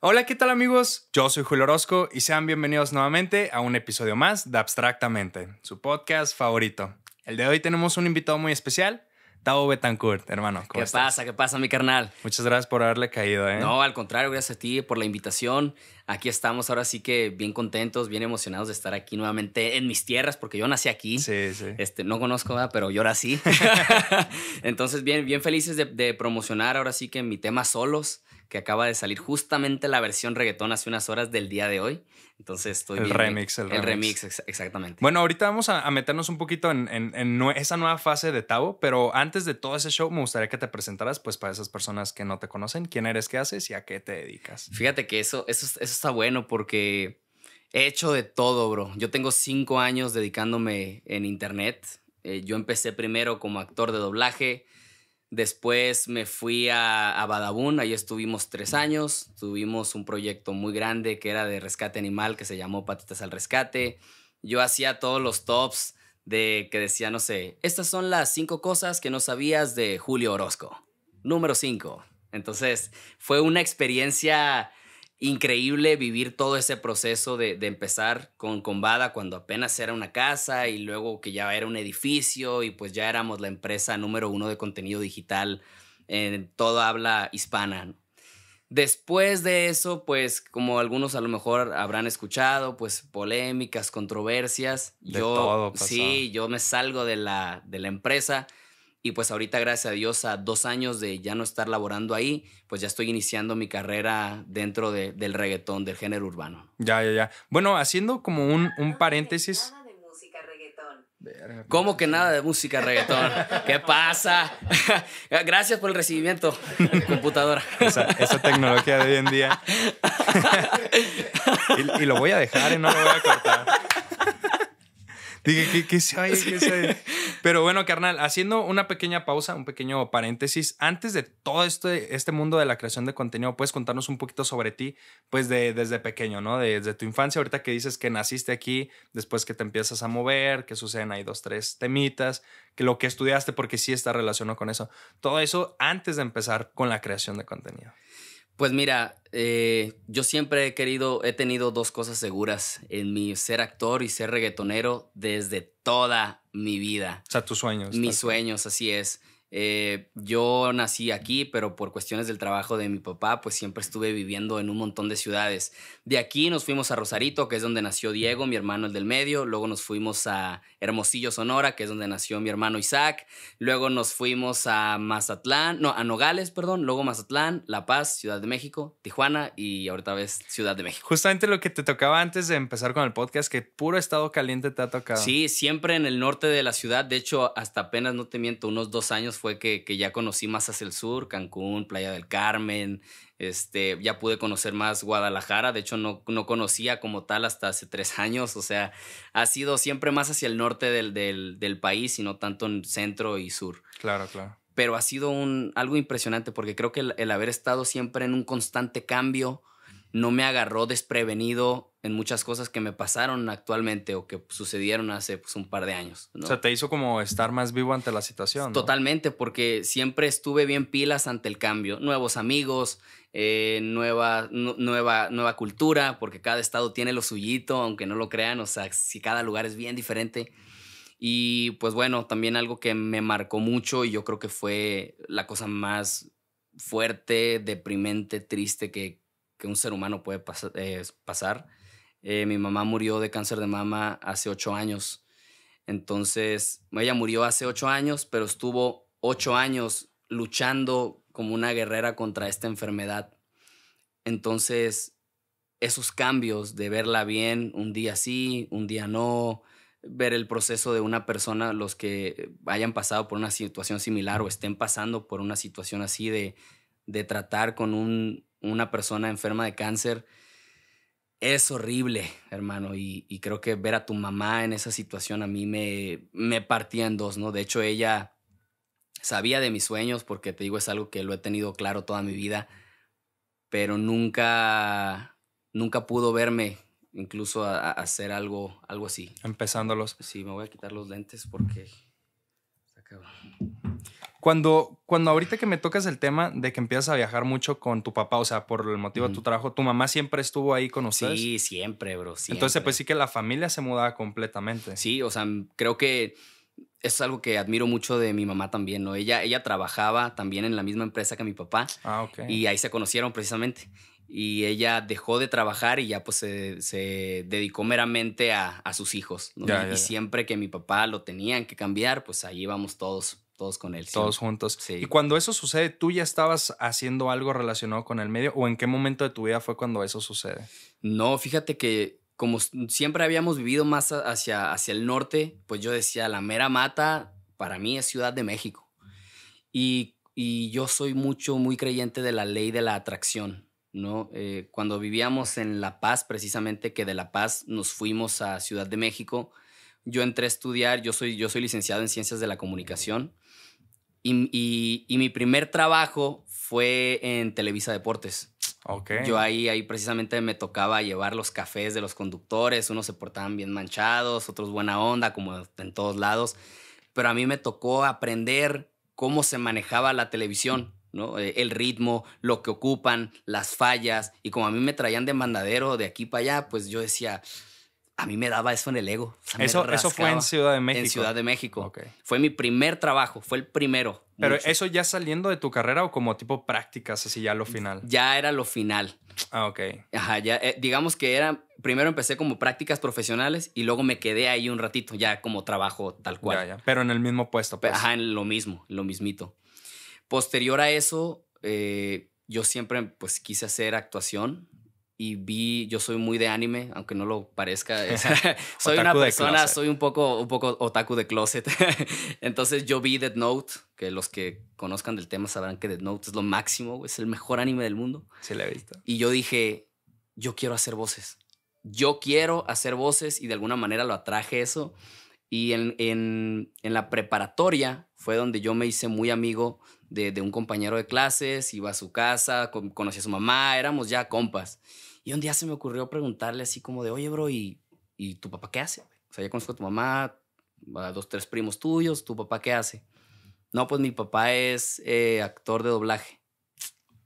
Hola, ¿qué tal amigos? Yo soy Julio Orozco y sean bienvenidos nuevamente a un episodio más de Abstractamente, su podcast favorito. El de hoy tenemos un invitado muy especial, Tavo Betancourt, hermano. ¿Qué pasa? ¿Qué pasa, mi carnal? Muchas gracias por haberle caído, ¿eh? No, al contrario, gracias a ti por la invitación. Aquí estamos ahora sí que bien contentos, bien emocionados de estar aquí nuevamente en mis tierras, porque yo nací aquí. Sí, sí. Este, no conozco nada, pero yo ahora sí. Entonces, bien, bien felices de, de promocionar ahora sí que mi tema solos, que acaba de salir justamente la versión reggaetón hace unas horas del día de hoy. Entonces estoy... El eh, remix, el, remix. exactamente. Bueno, ahorita vamos a, meternos un poquito en, esa nueva fase de Tavo, pero antes de todo ese show me gustaría que te presentaras pues para esas personas que no te conocen, quién eres, qué haces y a qué te dedicas. Fíjate que eso, eso, está bueno porque he hecho de todo, bro. Yo tengo cinco años dedicándome en internet. Eh, yo empecé primero como actor de doblaje, Después me fui a, a Badabun, ahí estuvimos tres años, tuvimos un proyecto muy grande que era de rescate animal que se llamó Patitas al Rescate. Yo hacía todos los tops de que decía, no sé, estas son las cinco cosas que no sabías de Julio Orozco. Número cinco. Entonces fue una experiencia increíble vivir todo ese proceso de, empezar con Combada cuando apenas era una casa y luego que ya era un edificio y pues ya éramos la empresa número uno de contenido digital en toda habla hispana. Después de eso, pues como algunos a lo mejor habrán escuchado, pues polémicas, controversias. yo todo sí, yo me salgo de la, de la empresa y pues ahorita, gracias a Dios, a dos años de ya no estar laborando ahí, pues ya estoy iniciando mi carrera dentro del reggaetón, del género urbano. Ya, ya, ya. Bueno, haciendo como un, un paréntesis. Nada de música reggaetón. ¿Cómo que nada de música reggaetón? ¿Qué pasa? Gracias por el recibimiento, computadora. Esa, tecnología de hoy en día. y, lo voy a dejar y ¿eh? no lo voy a cortar. Dije, ¿qué, qué Pero bueno, carnal, haciendo una pequeña pausa, un pequeño paréntesis, antes de todo este, este mundo de la creación de contenido, ¿puedes contarnos un poquito sobre ti, pues de, desde pequeño, ¿no? desde tu infancia, ahorita que dices que naciste aquí, después que te empiezas a mover, que suceden ahí dos, tres temitas, que lo que estudiaste, porque sí está relacionado con eso. Todo eso antes de empezar con la creación de contenido. Pues mira, eh, yo siempre he querido, he tenido dos cosas seguras en mi ser actor y ser reggaetonero desde toda mi vida. O sea, tus sueños. Mis sueños, así es. Eh, yo nací aquí, pero por cuestiones del trabajo de mi papá, pues siempre estuve viviendo en un montón de ciudades. De aquí nos fuimos a Rosarito, que es donde nació Diego, mi hermano el del medio. Luego nos fuimos a Hermosillo, Sonora, que es donde nació mi hermano Isaac. Luego nos fuimos a Mazatlán, no, a Nogales, perdón. Luego Mazatlán, La Paz, Ciudad de México, Tijuana y ahorita ves Ciudad de México. Justamente lo que te tocaba antes de empezar con el podcast, que puro estado caliente te ha tocado. Sí, siempre en el norte de la ciudad. De hecho, hasta apenas, no te miento, unos dos años fue que, ya conocí más hacia el sur, Cancún, Playa del Carmen, este, ya pude conocer más Guadalajara, de hecho no, conocía como tal hasta hace tres años, o sea, ha sido siempre más hacia el norte del, país y no tanto en centro y sur. Claro, claro. Pero ha sido un, algo impresionante porque creo que el haber estado siempre en un constante cambio, no me agarró desprevenido en muchas cosas que me pasaron actualmente o que sucedieron hace pues, un par de años. ¿no? O sea, te hizo como estar más vivo ante la situación. Totalmente, porque siempre estuve bien pilas ante el cambio. Nuevos amigos, eh, nueva, nueva, nueva cultura, porque cada estado tiene lo suyito, aunque no lo crean, o sea, si cada lugar es bien diferente. Y pues bueno, también algo que me marcó mucho y yo creo que fue la cosa más fuerte, deprimente, triste que, que un ser humano puede eh, pasar. Eh, mi mamá murió de cáncer de mama hace ocho años. Entonces, ella murió hace ocho años, pero estuvo ocho años luchando como una guerrera contra esta enfermedad. Entonces, esos cambios de verla bien, un día sí, un día no, ver el proceso de una persona, los que hayan pasado por una situación similar o estén pasando por una situación así de tratar con un, una persona enferma de cáncer es horrible, hermano. Y, creo que ver a tu mamá en esa situación a mí me, me partía en dos, ¿no? De hecho, ella sabía de mis sueños, porque te digo, es algo que lo he tenido claro toda mi vida, pero nunca, nunca pudo verme incluso a, hacer algo, algo así. Empezándolos. Sí, me voy a quitar los lentes porque... Está cabrón. Cuando, cuando ahorita que me tocas el tema de que empiezas a viajar mucho con tu papá, o sea, por el motivo de tu trabajo, ¿tu mamá siempre estuvo ahí con ustedes? Sí, siempre, bro. Entonces, pues sí que la familia se mudaba completamente. Sí, o sea, creo que es algo que admiro mucho de mi mamá también, ¿no? Ella, ella trabajaba también en la misma empresa que mi papá. Ah, ok. Y ahí se conocieron precisamente. Y ella dejó de trabajar y ya pues se, dedicó meramente a, sus hijos. y, siempre que mi papá lo tenían que cambiar, pues ahí íbamos todos todos con él. Todos juntos. Y cuando eso sucede, ¿tú ya estabas haciendo algo relacionado con el medio o en qué momento de tu vida fue cuando eso sucede? No, fíjate que como siempre habíamos vivido más hacia, hacia el norte, pues yo decía, la mera mata para mí es Ciudad de México. Y, y yo soy mucho, muy creyente de la ley de la atracción, ¿no? Eh, cuando vivíamos en La Paz, precisamente que de La Paz nos fuimos a Ciudad de México, yo entré a estudiar, yo soy, yo soy licenciado en Ciencias de la Comunicación y, mi primer trabajo fue en Televisa Deportes. Yo ahí, ahí precisamente me tocaba llevar los cafés de los conductores. Unos se portaban bien manchados, otros buena onda, como en todos lados. Pero a mí me tocó aprender cómo se manejaba la televisión, ¿no? Eh, el ritmo, lo que ocupan, las fallas. Y como a mí me traían de mandadero de aquí para allá, pues yo decía, a mí me daba eso en el ego. eso, fue en Ciudad de México. En Ciudad de México. Okay. Fue mi primer trabajo, fue el primero. Pero eso ya saliendo de tu carrera o como tipo prácticas, así ya lo final. Ya era lo final. Ah, ok. Ajá, ya, eh, digamos que era, primero empecé como prácticas profesionales y luego me quedé ahí un ratito, ya como trabajo tal cual. Pero en el mismo puesto. Pues. Ajá, en lo mismo, lo mismito. Posterior a eso, eh, yo siempre pues quise hacer actuación y vi, yo soy muy de anime, aunque no lo parezca, soy una persona, soy un poco, un poco otaku de closet, entonces yo vi Dead Note, que los que conozcan del tema sabrán que Dead Note es lo máximo, es el mejor anime del mundo. Se le he visto. Y yo dije, yo quiero hacer voces, yo quiero hacer voces y de alguna manera lo atraje eso. Y en, en, en la preparatoria fue donde yo me hice muy amigo de, un compañero de clases, iba a su casa, conocía a su mamá, éramos ya compas. Y un día se me ocurrió preguntarle así como de, oye, bro, ¿y, y tu papá qué hace? O sea, ya conozco a tu mamá, a dos, tres primos tuyos, ¿tu papá qué hace? No, pues mi papá es eh, actor de doblaje.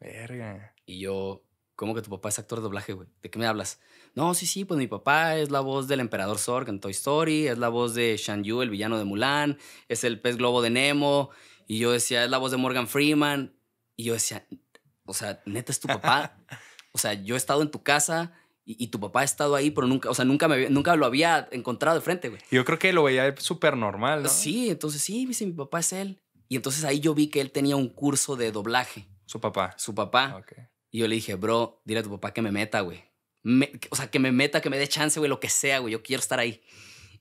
Verga. Y yo, ¿cómo que tu papá es actor de doblaje, güey? ¿De qué me hablas? No, sí, sí, pues mi papá es la voz del emperador Zorg en Toy Story, es la voz de Shan Yu, el villano de Mulan, es el pez globo de Nemo, y yo decía, es la voz de Morgan Freeman. Y yo decía, o sea, neta es tu papá. o sea, yo he estado en tu casa y, tu papá ha estado ahí, pero nunca, o sea, nunca, nunca lo había encontrado de frente, güey. Yo creo que lo veía súper normal, ¿no? Sí, entonces sí, dice, mi papá es él. Y entonces ahí yo vi que él tenía un curso de doblaje. Su papá. Su papá. Y yo le dije, bro, dile a tu papá que me meta, güey. o sea, que me meta, que me dé chance, güey, lo que sea, güey. Yo quiero estar ahí.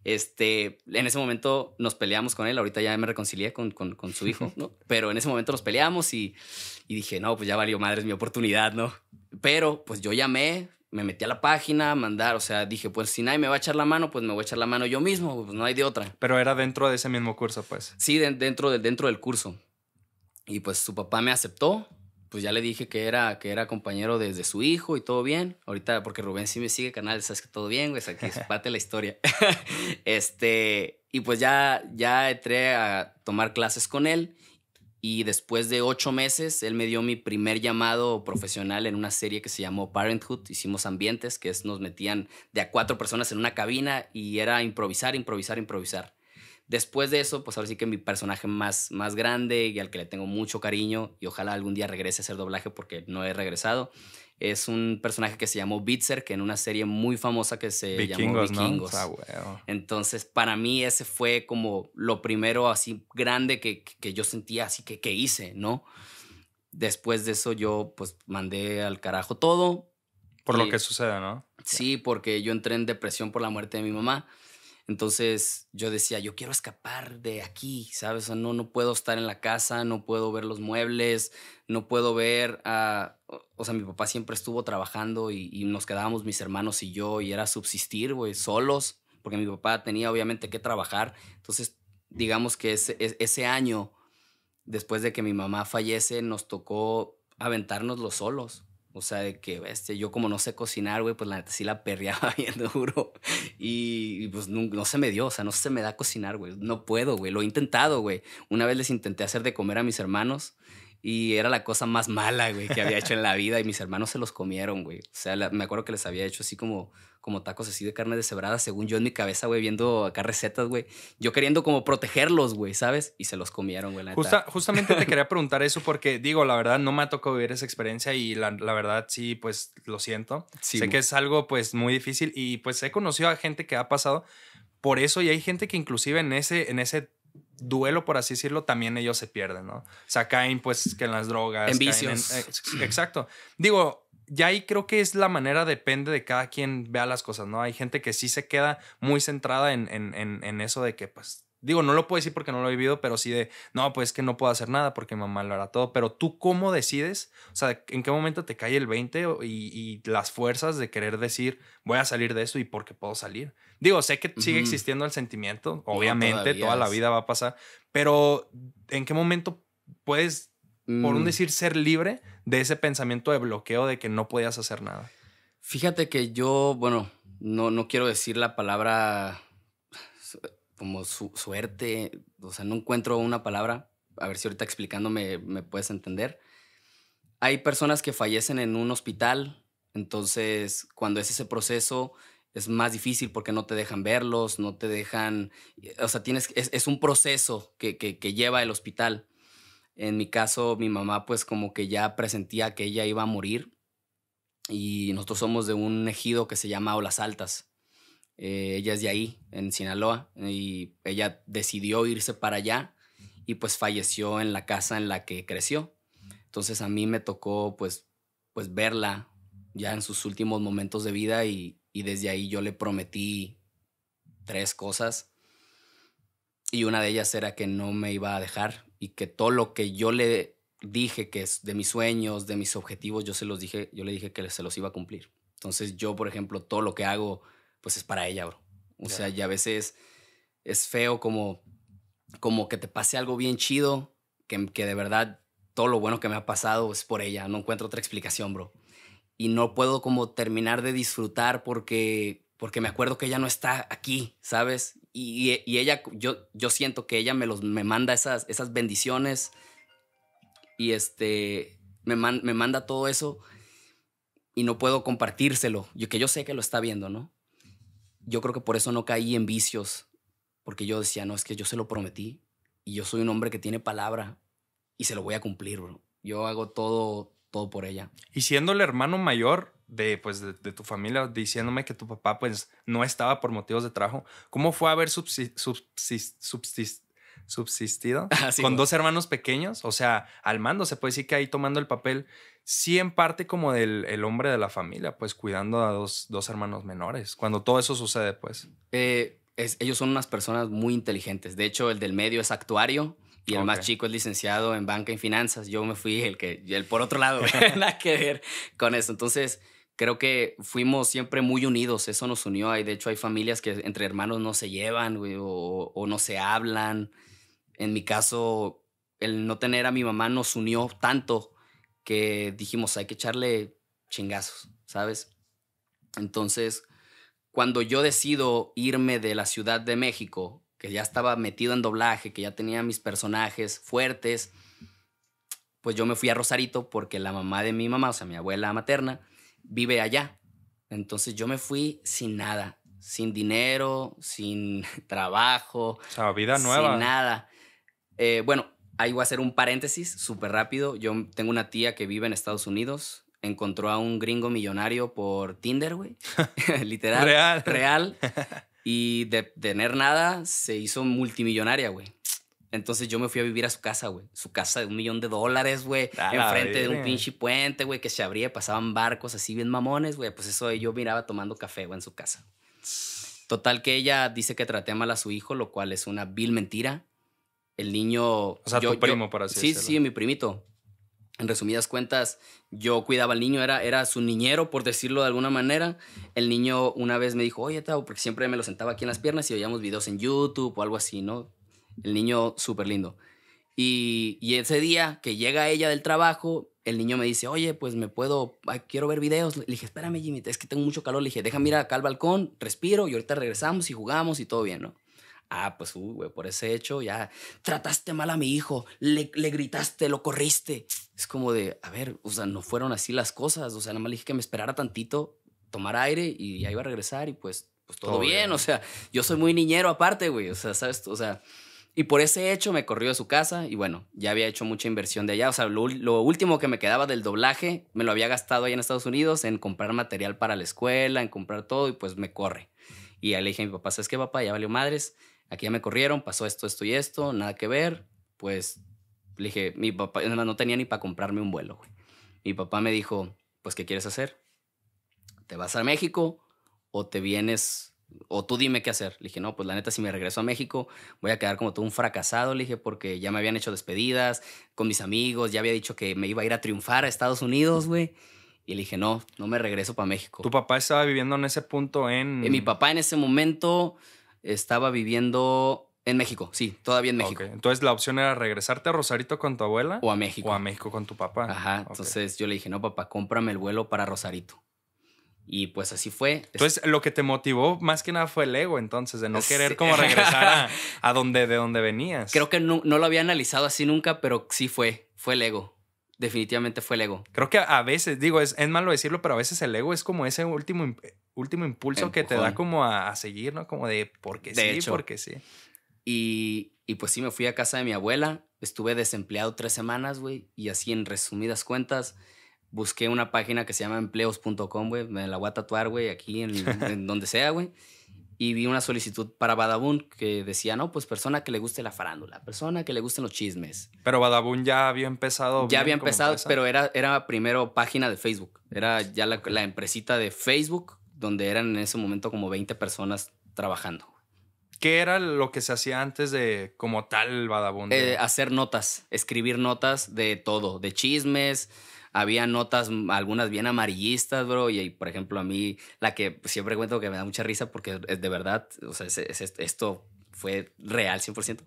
Este, en ese momento nos peleamos con él, ahorita ya me reconcilié con, su hijo, ¿no? Pero en ese momento nos peleamos y, dije, no, pues ya valió madre, es mi oportunidad, ¿no? Pero pues yo llamé, me metí a la página, mandar, o sea, dije, pues si nadie me va a echar la mano, pues me voy a echar la mano yo mismo, pues no hay de otra. Pero era dentro de ese mismo curso, pues. Sí, dentro, del dentro del curso. Y pues su papá me aceptó, pues ya le dije que era, que era compañero desde su hijo y todo bien. Ahorita, porque Rubén sí me sigue canal, sabes que todo bien, güey, aquí parte de la historia. este, y pues ya, ya entré a tomar clases con él y después de ocho meses él me dio mi primer llamado profesional en una serie que se llamó Parenthood. Hicimos ambientes que es, nos metían de a cuatro personas en una cabina y era improvisar, improvisar, improvisar. Después de eso, pues ahora sí que mi personaje más, más grande y al que le tengo mucho cariño y ojalá algún día regrese a hacer doblaje porque no he regresado, es un personaje que se llamó Bitzer, que en una serie muy famosa que se llama llamó Vikingos. ¿no? Ah, Entonces, para mí ese fue como lo primero así grande que, yo sentía, así que, que hice, ¿no? Después de eso yo pues mandé al carajo todo. Por lo eh, que suceda ¿no? Sí, porque yo entré en depresión por la muerte de mi mamá entonces yo decía, yo quiero escapar de aquí, ¿sabes? O sea, no, no puedo estar en la casa, no puedo ver los muebles, no puedo ver a... Ah, o sea, mi papá siempre estuvo trabajando y, nos quedábamos mis hermanos y yo y era subsistir, güey, solos, porque mi papá tenía obviamente que trabajar. Entonces, digamos que ese, e, ese año, después de que mi mamá fallece, nos tocó aventarnos los solos. O sea, de que, este, yo como no sé cocinar, güey, pues la neta sí la perreaba bien duro. Y, pues no, se me dio, o sea, no se me da cocinar, güey. No puedo, güey. Lo he intentado, güey. Una vez les intenté hacer de comer a mis hermanos y era la cosa más mala, güey, que había hecho en la vida y mis hermanos se los comieron, güey. O sea, me acuerdo que les había hecho así como como tacos así de carne deshebrada, según yo en mi cabeza, güey, viendo acá recetas, güey. Yo queriendo como protegerlos, güey, ¿sabes? Y se los comieron, güey. justamente te quería preguntar eso porque, digo, la verdad no me ha tocado vivir esa experiencia y la, verdad sí, pues lo siento. Sí, sé que es algo pues muy difícil y pues he conocido a gente que ha pasado por eso y hay gente que inclusive en ese, en ese duelo, por así decirlo, también ellos se pierden, ¿no? O caen pues que en las drogas. En vicios. Eh, exacto. Digo, ya ahí creo que es la manera, depende de cada quien vea las cosas, ¿no? Hay gente que sí se queda muy centrada en, en, eso de que, pues, digo, no lo puedo decir porque no lo he vivido, pero sí de, no, pues que no puedo hacer nada porque mi mamá lo hará todo, pero tú cómo decides, o sea, en qué momento te cae el 20 y, las fuerzas de querer decir, voy a salir de eso y porque puedo salir. Digo, sé que sigue existiendo el sentimiento, obviamente, toda la vida va a pasar, pero ¿en qué momento puedes, por un mm. decir, ser libre de ese pensamiento de bloqueo de que no podías hacer nada? Fíjate que yo, bueno, no, quiero decir la palabra como suerte, o sea, no encuentro una palabra, a ver si ahorita explicándome me puedes entender. Hay personas que fallecen en un hospital, entonces cuando es ese proceso es más difícil porque no te dejan verlos, no te dejan, o sea, tienes, es, un proceso que, que lleva el hospital. En mi caso, mi mamá pues como que ya presentía que ella iba a morir y nosotros somos de un ejido que se llama Olas Altas. Eh, ella es de ahí, en Sinaloa, y ella decidió irse para allá y pues falleció en la casa en la que creció. Entonces a mí me tocó pues, pues verla ya en sus últimos momentos de vida y desde ahí yo le prometí tres cosas y una de ellas era que no me iba a dejar, y que todo lo que yo le dije que es de mis sueños, de mis objetivos, yo se los dije, yo le dije que se los iba a cumplir. Entonces yo, por ejemplo, todo lo que hago, pues es para ella, bro. O sea, y a veces es feo como, como que te pase algo bien chido, que, que de verdad todo lo bueno que me ha pasado es por ella, no encuentro otra explicación, bro. Y no puedo como terminar de disfrutar porque, porque me acuerdo que ella no está aquí, ¿sabes? y, ella, yo, yo siento que ella me, los, me manda esas, esas bendiciones y este, me, manda todo eso y no puedo compartírselo, yo, que yo sé que lo está viendo, ¿no? Yo creo que por eso no caí en vicios, porque yo decía, no, es que yo se lo prometí y yo soy un hombre que tiene palabra y se lo voy a cumplir, bro. Yo hago todo, todo por ella. Y siendo el hermano mayor, de, pues, de, tu familia diciéndome que tu papá pues no estaba por motivos de trabajo, ¿cómo fue haber subsist, subsist, subsistido con dos hermanos pequeños? O sea, al mando, se puede decir que ahí tomando el papel, sí en parte como del el hombre de la familia, pues cuidando a dos, dos hermanos menores, cuando todo eso sucede, pues. Eh, ellos son unas personas muy inteligentes. De hecho, el del medio es actuario. Y el más chico es licenciado en banca y finanzas. Yo me fui el que, el por otro lado, nada que ver con eso. Entonces, creo que fuimos siempre muy unidos, eso nos unió. de hecho, hay familias que entre hermanos no se llevan o, no se hablan. En mi caso, el no tener a mi mamá nos unió tanto que dijimos, hay que echarle chingazos, ¿sabes? Entonces, cuando yo decido irme de la Ciudad de México, que ya estaba metido en doblaje, que ya tenía mis personajes fuertes, pues yo me fui a Rosarito porque la mamá de mi mamá, o sea, mi abuela materna, vive allá. Entonces yo me fui sin nada, sin dinero, sin trabajo. O vida nueva. Sin nada. Eh, bueno, ahí voy a hacer un paréntesis súper rápido. Yo tengo una tía que vive en Estados Unidos. Encontró a un gringo millonario por Tinder, güey. Literal. Real. Real. Y de tener nada, se hizo multimillonaria, güey. Entonces yo me fui a vivir a su casa, güey. Su casa de un millón de dólares, güey. enfrente de un pinche puente, güey, que se abría, pasaban barcos así bien mamones, güey. Pues eso yo miraba tomando café, güey, en su casa. Total que ella dice que traté mal a su hijo, lo cual es una vil mentira. El niño... O sea, tu primo, para así Sí, sí, mi primito. En resumidas cuentas, yo cuidaba al niño, era, era su niñero, por decirlo de alguna manera. El niño una vez me dijo, oye, Tao, porque siempre me lo sentaba aquí en las piernas y veíamos videos en YouTube o algo así, ¿no? El niño súper lindo. Y, ese día que llega ella del trabajo, el niño me dice, oye, pues me puedo, ah, quiero ver videos. Le dije, espérame, Jimmy, es que tengo mucho calor. Le dije, deja mira acá al balcón, respiro y ahorita regresamos y jugamos y todo bien, ¿no? Ah, pues, uh, güey, por ese hecho ya trataste mal a mi hijo, le, gritaste, lo corriste. Es como de, a ver, o sea, no fueron así las cosas. O sea, nada más le dije que me esperara tantito, tomar aire y ya iba a regresar y pues, pues todo, bien. bien. O sea, yo soy muy niñero aparte, güey. O sea, ¿sabes? O sea, y por ese hecho me corrió de su casa y bueno, ya había hecho mucha inversión de allá. O sea, lo, último que me quedaba del doblaje me lo había gastado allá en Estados Unidos en comprar material para la escuela, en comprar todo y pues me corre. Y le dije a mi papá, ¿sabes qué papá? Ya valió madres, aquí ya me corrieron, pasó esto, esto y esto, nada que ver. Pues le dije, mi papá no tenía ni para comprarme un vuelo. Mi papá me dijo, pues ¿qué quieres hacer? ¿Te vas a México o te vienes o tú dime qué hacer. Le dije, no, pues la neta, si me regreso a México, voy a quedar como todo un fracasado. Le dije, porque ya me habían hecho despedidas con mis amigos, ya había dicho que me iba a ir a triunfar a Estados Unidos, güey. Y le dije, no, no me regreso para México. ¿Tu papá estaba viviendo en ese punto en...? Eh, mi papá en ese momento estaba viviendo en México, sí, todavía en México. Entonces la opción era regresarte a Rosarito con tu abuela. O a México. O a México con tu papá. Ajá, entonces yo le dije, no, papá, cómprame el vuelo para Rosarito. Y pues así fue. Entonces, lo que te motivó más que nada fue el ego, entonces, de no querer como regresar a, donde, de venías. Creo que no, lo había analizado así nunca, pero sí fue, fue el ego. Definitivamente fue el ego. Creo que a veces, digo, es, malo decirlo, pero a veces el ego es como ese último, último impulso que te da como a, seguir, ¿no? Como de porque de sí, hecho. porque sí. Y, y pues sí, me fui a casa de mi abuela, estuve desempleado tres semanas, güey, y así en resumidas cuentas busqué una página que se llama empleos.com, güey. Me la voy a tatuar, güey, aquí en, donde sea, güey. Y vi una solicitud para Badabun que decía, no, pues persona que le guste la farándula, persona que le gusten los chismes. Pero Badabun ya había empezado. Ya había empezado, pero era, era primero página de Facebook. Era ya la, empresita de Facebook, donde eran en ese momento como 20 personas trabajando. ¿Qué era lo que se hacía antes de como tal Badabun? Eh, hacer notas, escribir notas de todo, de chismes, había notas, mm, algunas bien amarillistas, bro, y, por ejemplo a mí, la que siempre cuento que me da mucha risa porque es de verdad, o sea, esto fue real 100%.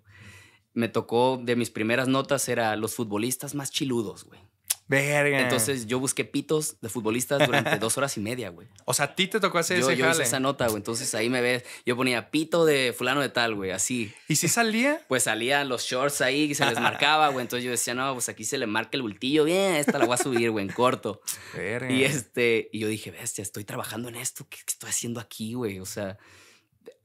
Me tocó, de mis primeras notas era los futbolistas más chiludos, güey. Verga. Entonces yo busqué pitos de futbolistas durante dos horas y media, güey. O sea, a ti te tocó hacer yo, yo hice esa nota, güey. Entonces ahí me ves. Yo ponía pito de fulano de tal, güey, así. ¿Y si salía? Pues salían los shorts ahí y se les marcaba, güey. Entonces yo decía, no, pues aquí se le marca el bultillo. Bien, esta la voy a subir, güey, en corto. Verga. Y este, y yo dije, bestia, estoy trabajando en esto. ¿Qué, estoy haciendo aquí, güey? O sea,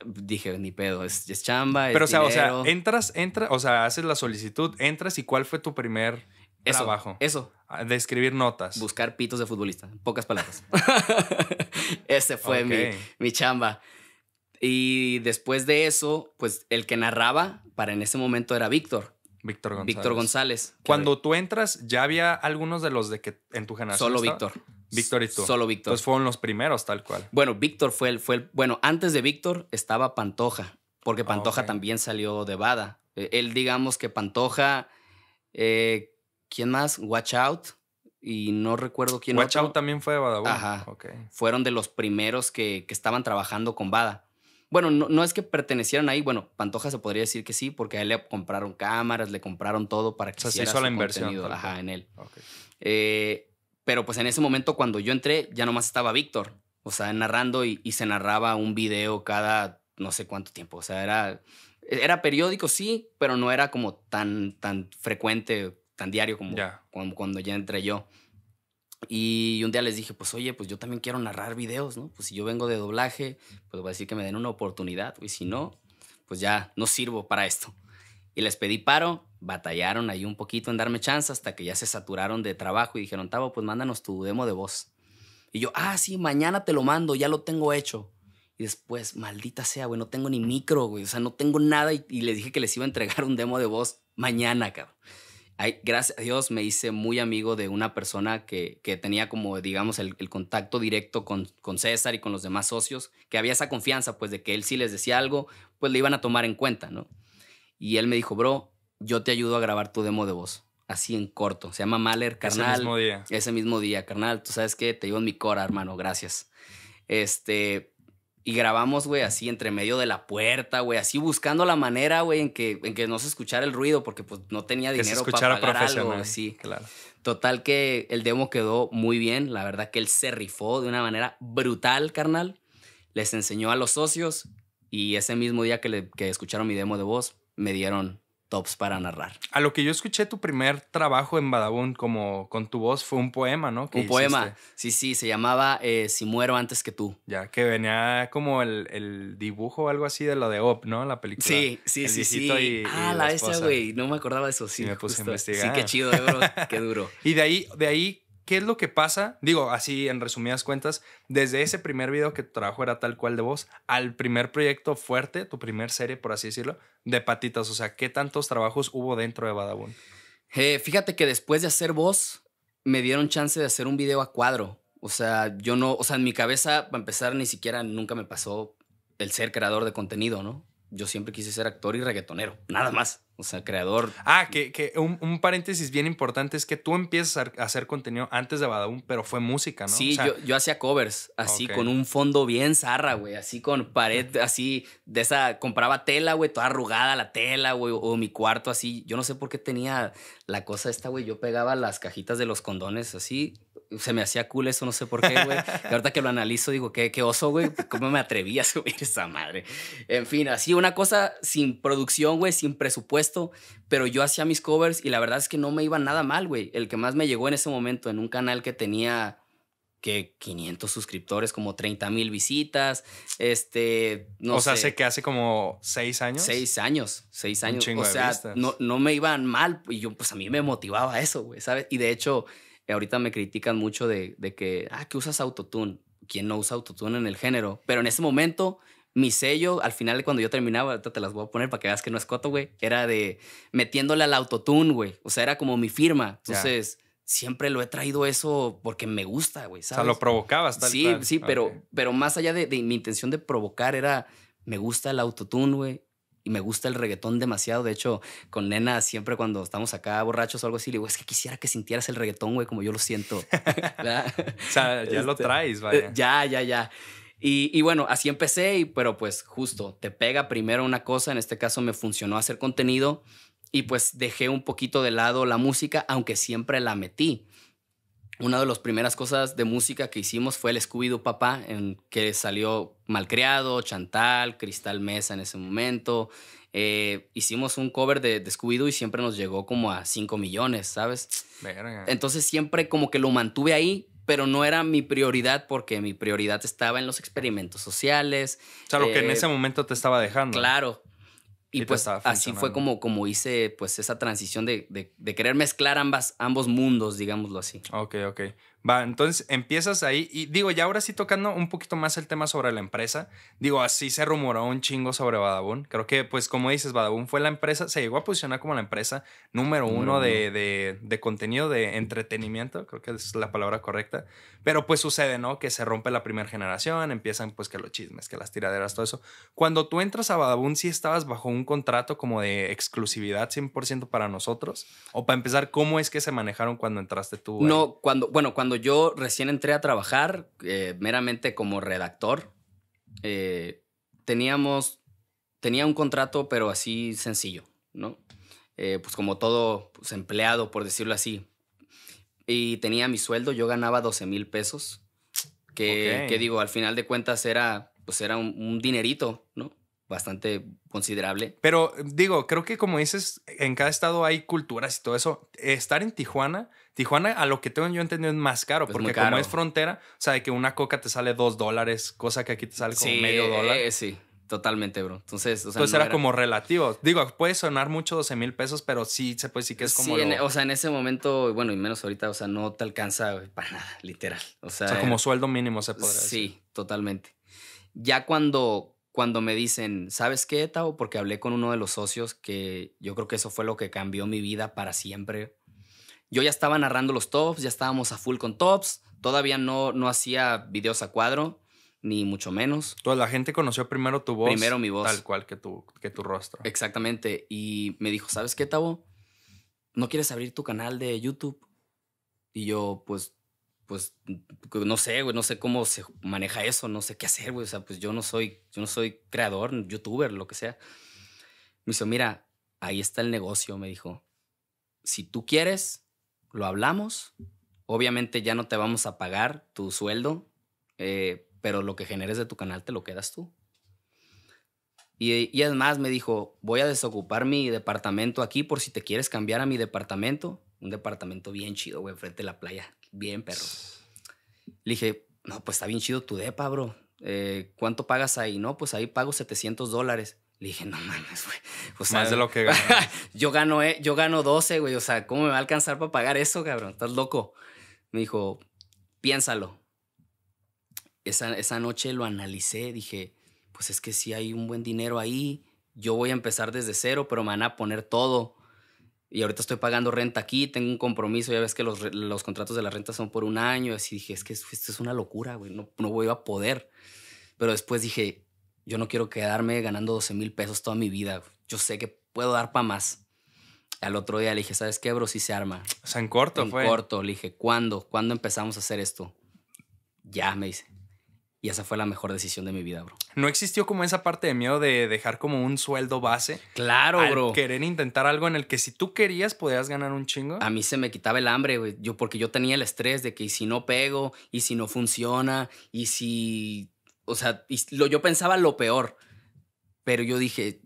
dije, ni pedo, es, chamba. Pero, o sea, entras, entras, o sea, haces la solicitud, entras y cuál fue tu primer eso, Eso. De escribir notas. Buscar pitos de futbolista. pocas palabras. Ese fue mi, chamba. Y después de eso, pues el que narraba para en ese momento era Víctor. Víctor González. Víctor González. Cuando tú entras, ya había algunos de los de que en tu generación. Solo Víctor. Víctor y tú. Solo Víctor. Pues fueron los primeros, tal cual. Bueno, Víctor fue el, fue el. Bueno, antes de Víctor estaba Pantoja, porque ah, Pantoja también salió de Bada. E, él, digamos que Pantoja eh, ¿Quién más? Watch Out. Y no recuerdo quién Watch Out también fue de Badabun. Ajá. Okay. Fueron de los primeros que, estaban trabajando con Bada. Bueno, no, es que pertenecieran ahí. Bueno, Pantoja se podría decir que sí, porque a él le compraron cámaras, le compraron todo para que hiciera su la inversión. Contenido, ajá, en él. Eh, pero pues en ese momento, cuando yo entré, ya nomás estaba Víctor. O sea, narrando y, y, se narraba un video cada no sé cuánto tiempo. O sea, era, era periódico, sí, pero no era como tan, tan frecuente tan diario como, cuando ya entré yo. Y un día les dije, pues oye, pues yo también quiero narrar videos, ¿no? Pues si yo vengo de doblaje, pues voy a decir que me den una oportunidad, y si no, pues ya no sirvo para esto. Y les pedí paro, batallaron ahí un poquito en darme chance hasta que ya se saturaron de trabajo y dijeron, Tavo, pues mándanos tu demo de voz. Y yo, ah, sí, mañana te lo mando, ya lo tengo hecho. Y después, maldita sea, güey, no tengo ni micro, güey, o sea, no tengo nada y, y les dije que les iba a entregar un demo de voz mañana, cabrón gracias a Dios me hice muy amigo de una persona que, tenía como, digamos, el, contacto directo con, César y con los demás socios, que había esa confianza, pues, de que él sí les decía algo, pues le iban a tomar en cuenta, ¿no? Y él me dijo, bro, yo te ayudo a grabar tu demo de voz, así en corto. Se llama Maler, carnal. Ese mismo día. Ese mismo día, carnal. Tú sabes que te llevo en mi cora, hermano, gracias. Este, y grabamos, güey, así entre medio de la puerta, güey, así buscando la manera, güey, en que, en que no se escuchara el ruido, porque pues no tenía dinero para pagar algo, sí. Claro. Total que el demo quedó muy bien, la verdad que él se rifó de una manera brutal, carnal. Les enseñó a los socios y ese mismo día que, le, que escucharon mi demo de voz, me dieron tops para narrar. A lo que yo escuché, tu primer trabajo en Badabun como con tu voz fue un poema, ¿no? Un poema, sí, sí, se llamaba eh, Si muero antes que tú. Ya, que venía como el, dibujo o algo así de lo de Op, ¿no? La película. Sí, sí, sí, sí. ah, la, esa, güey, no me acordaba de eso, sí. me puse a investigar. Sí, qué chido, qué duro. y de ahí, de ahí ¿Qué es lo que pasa? Digo, así en resumidas cuentas, desde ese primer video que tu trabajo era tal cual de voz, al primer proyecto fuerte, tu primer serie, por así decirlo, de patitas. O sea, ¿qué tantos trabajos hubo dentro de Badabun? Eh, fíjate que después de hacer voz, me dieron chance de hacer un video a cuadro. O sea, yo no, o sea, en mi cabeza, para empezar, ni siquiera nunca me pasó el ser creador de contenido, ¿no? Yo siempre quise ser actor y reggaetonero, nada más. O sea, creador. Ah, que, un, paréntesis bien importante es que tú empiezas a hacer contenido antes de Badaún, pero fue música, ¿no? Sí, yo, hacía covers, así con un fondo bien zarra, güey, así con pared, así de esa, compraba tela, güey, toda arrugada la tela, güey, o mi cuarto así. Yo no sé por qué tenía la cosa esta, güey, yo pegaba las cajitas de los condones así. Se me hacía cool eso, no sé por qué, güey. ahorita que lo analizo, digo, qué, qué oso, güey. ¿Cómo me atreví a subir esa madre? En fin, así una cosa sin producción, güey, sin presupuesto pero yo hacía mis covers y la verdad es que no me iba nada mal, güey. El que más me llegó en ese momento en un canal que tenía que 500 suscriptores, como 30 mil visitas, este, no sé. O sea, sé que hace como seis años. Seis años, seis años. o sea, no, no me iban mal y yo, pues a mí me motivaba eso, güey, ¿sabes? Y de hecho, ahorita me critican mucho de, de que, ah, que usas autotune. ¿Quién no usa autotune en el género? Pero en ese momento mi sello, al final cuando yo terminaba, te las voy a poner para que veas que no es coto, güey, era de metiéndole al autotune, güey. O sea, era como mi firma. Entonces, siempre lo he traído eso porque me gusta, güey. O sea, lo provocabas, tal Sí, sí, pero, pero más allá de, mi intención de provocar era, me gusta el autotune, güey y me gusta el reggaetón demasiado. De hecho, con Nena siempre cuando estamos acá borrachos o algo así, le digo, es que quisiera que sintieras el reggaetón, güey, como yo lo siento. o sea, ya lo este, traes, vaya. Eh, ya, ya, ya. Y, bueno, así empecé, pero pues justo, te pega primero una cosa, en este caso me funcionó hacer contenido y pues dejé un poquito de lado la música, aunque siempre la metí. Una de las primeras cosas de música que hicimos fue el Scooby-Doo Papá, en que salió Malcriado, Chantal, Cristal Mesa en ese momento. Eh, hicimos un cover de, Scooby-Doo y siempre nos llegó como a 5 millones, ¿sabes? Entonces siempre como que lo mantuve ahí, pero no era mi prioridad porque mi prioridad estaba en los experimentos sociales. O sea, lo que en eh, ese momento te estaba dejando. Claro. Y, pues así fue como, como hice pues esa transición de, querer mezclar ambas, ambos mundos, digámoslo así. Ok, ok. Va, entonces empiezas ahí y digo, ya ahora sí tocando un poquito más el tema sobre la empresa, digo, así se rumoró un chingo sobre Badabun. Creo que, pues como dices, Badabun fue la empresa, se llegó a posicionar como la empresa número uno, De, contenido, de entretenimiento, creo que es la palabra correcta. Pero pues sucede, ¿no? Que se rompe la primera generación, empiezan pues que los chismes, que las tiraderas, todo eso. Cuando tú entras a Badabun, sí estabas bajo un contrato como de exclusividad 100% para nosotros. O para empezar, ¿cómo es que se manejaron cuando entraste tú? No, cuando, bueno, cuando cuando yo recién entré a trabajar, eh, meramente como redactor, eh, teníamos, tenía un contrato, pero así sencillo, ¿no? Eh, pues como todo pues, empleado, por decirlo así. Y tenía mi sueldo, yo ganaba 12 mil pesos, que, digo, al final de cuentas era, pues era un, un dinerito, ¿no? bastante considerable. Pero digo, creo que como dices, en cada estado hay culturas y todo eso. Estar en Tijuana Tijuana, a lo que tengo yo entendido, es más caro, porque como es frontera, o sea, de que una coca te sale dos dólares, cosa que aquí te sale como medio dólar. Eh, sí, totalmente, bro. Entonces, o sea, Entonces era, como relativo. Digo, puede sonar mucho 12 mil pesos, pero sí se puede decir que es como. Sí, e, o sea, en ese momento, bueno, y menos ahorita, o sea, no te alcanza para nada, literal. O sea, como sueldo mínimo se podría sí, totalmente. Ya cuando, cuando me dicen, ¿sabes qué, Tao? Porque hablé con uno de los socios que yo creo que eso fue lo que cambió mi vida para siempre yo ya estaba narrando los tops, ya estábamos a full con tops, todavía no, no hacía videos a cuadro, ni mucho menos. Toda la gente conoció primero tu voz. Primero mi voz. Tal cual que tu, que tu rostro. Exactamente. Y me dijo, ¿sabes qué, Tavo? ¿No quieres abrir tu canal de YouTube? Y yo, pues, pues, no sé, güey, no sé cómo se maneja eso, no sé qué hacer, güey. O sea, pues yo no soy, yo no soy creador, youtuber, lo que sea. Me dijo, mira, ahí está el negocio, me dijo. Si tú quieres, lo hablamos. Obviamente ya no te vamos a pagar tu sueldo, eh, pero lo que generes de tu canal te lo quedas tú. Y, y además me dijo, voy a desocupar mi departamento aquí por si te quieres cambiar a mi departamento. Un departamento bien chido, güey, frente a la playa. Bien, perro. Le dije, no, pues está bien chido tu depa, bro. Eh, ¿Cuánto pagas ahí? No, pues ahí pago 700 dólares. Le dije, no mames, güey. Más de lo que gano. yo, gano eh, yo gano 12, güey. O sea, ¿cómo me va a alcanzar para pagar eso, cabrón? Estás loco. Me dijo, piénsalo. Esa, esa noche lo analicé. Dije, pues es que sí hay un buen dinero ahí. Yo voy a empezar desde cero, pero me van a poner todo. Y ahorita estoy pagando renta aquí, tengo un compromiso. Ya ves que los, los contratos de la renta son por un año. Así dije, es que esto es una locura, güey. No, no voy a poder. Pero después dije, yo no quiero quedarme ganando 12 mil pesos toda mi vida. Yo sé que puedo dar para más. Al otro día le dije, ¿sabes qué, bro? sí se arma. O en corto fue. corto. Le dije, ¿cuándo? ¿Cuándo empezamos a hacer esto? Ya, me dice. Y esa fue la mejor decisión de mi vida, bro. ¿No existió como esa parte de miedo de dejar como un sueldo base? Claro, al Querer intentar algo en el que si tú querías podías ganar un chingo. A mí se me quitaba el hambre, Yo, porque yo tenía el estrés de que si no pego, y si no funciona, y si o sea, yo pensaba lo peor, pero yo dije,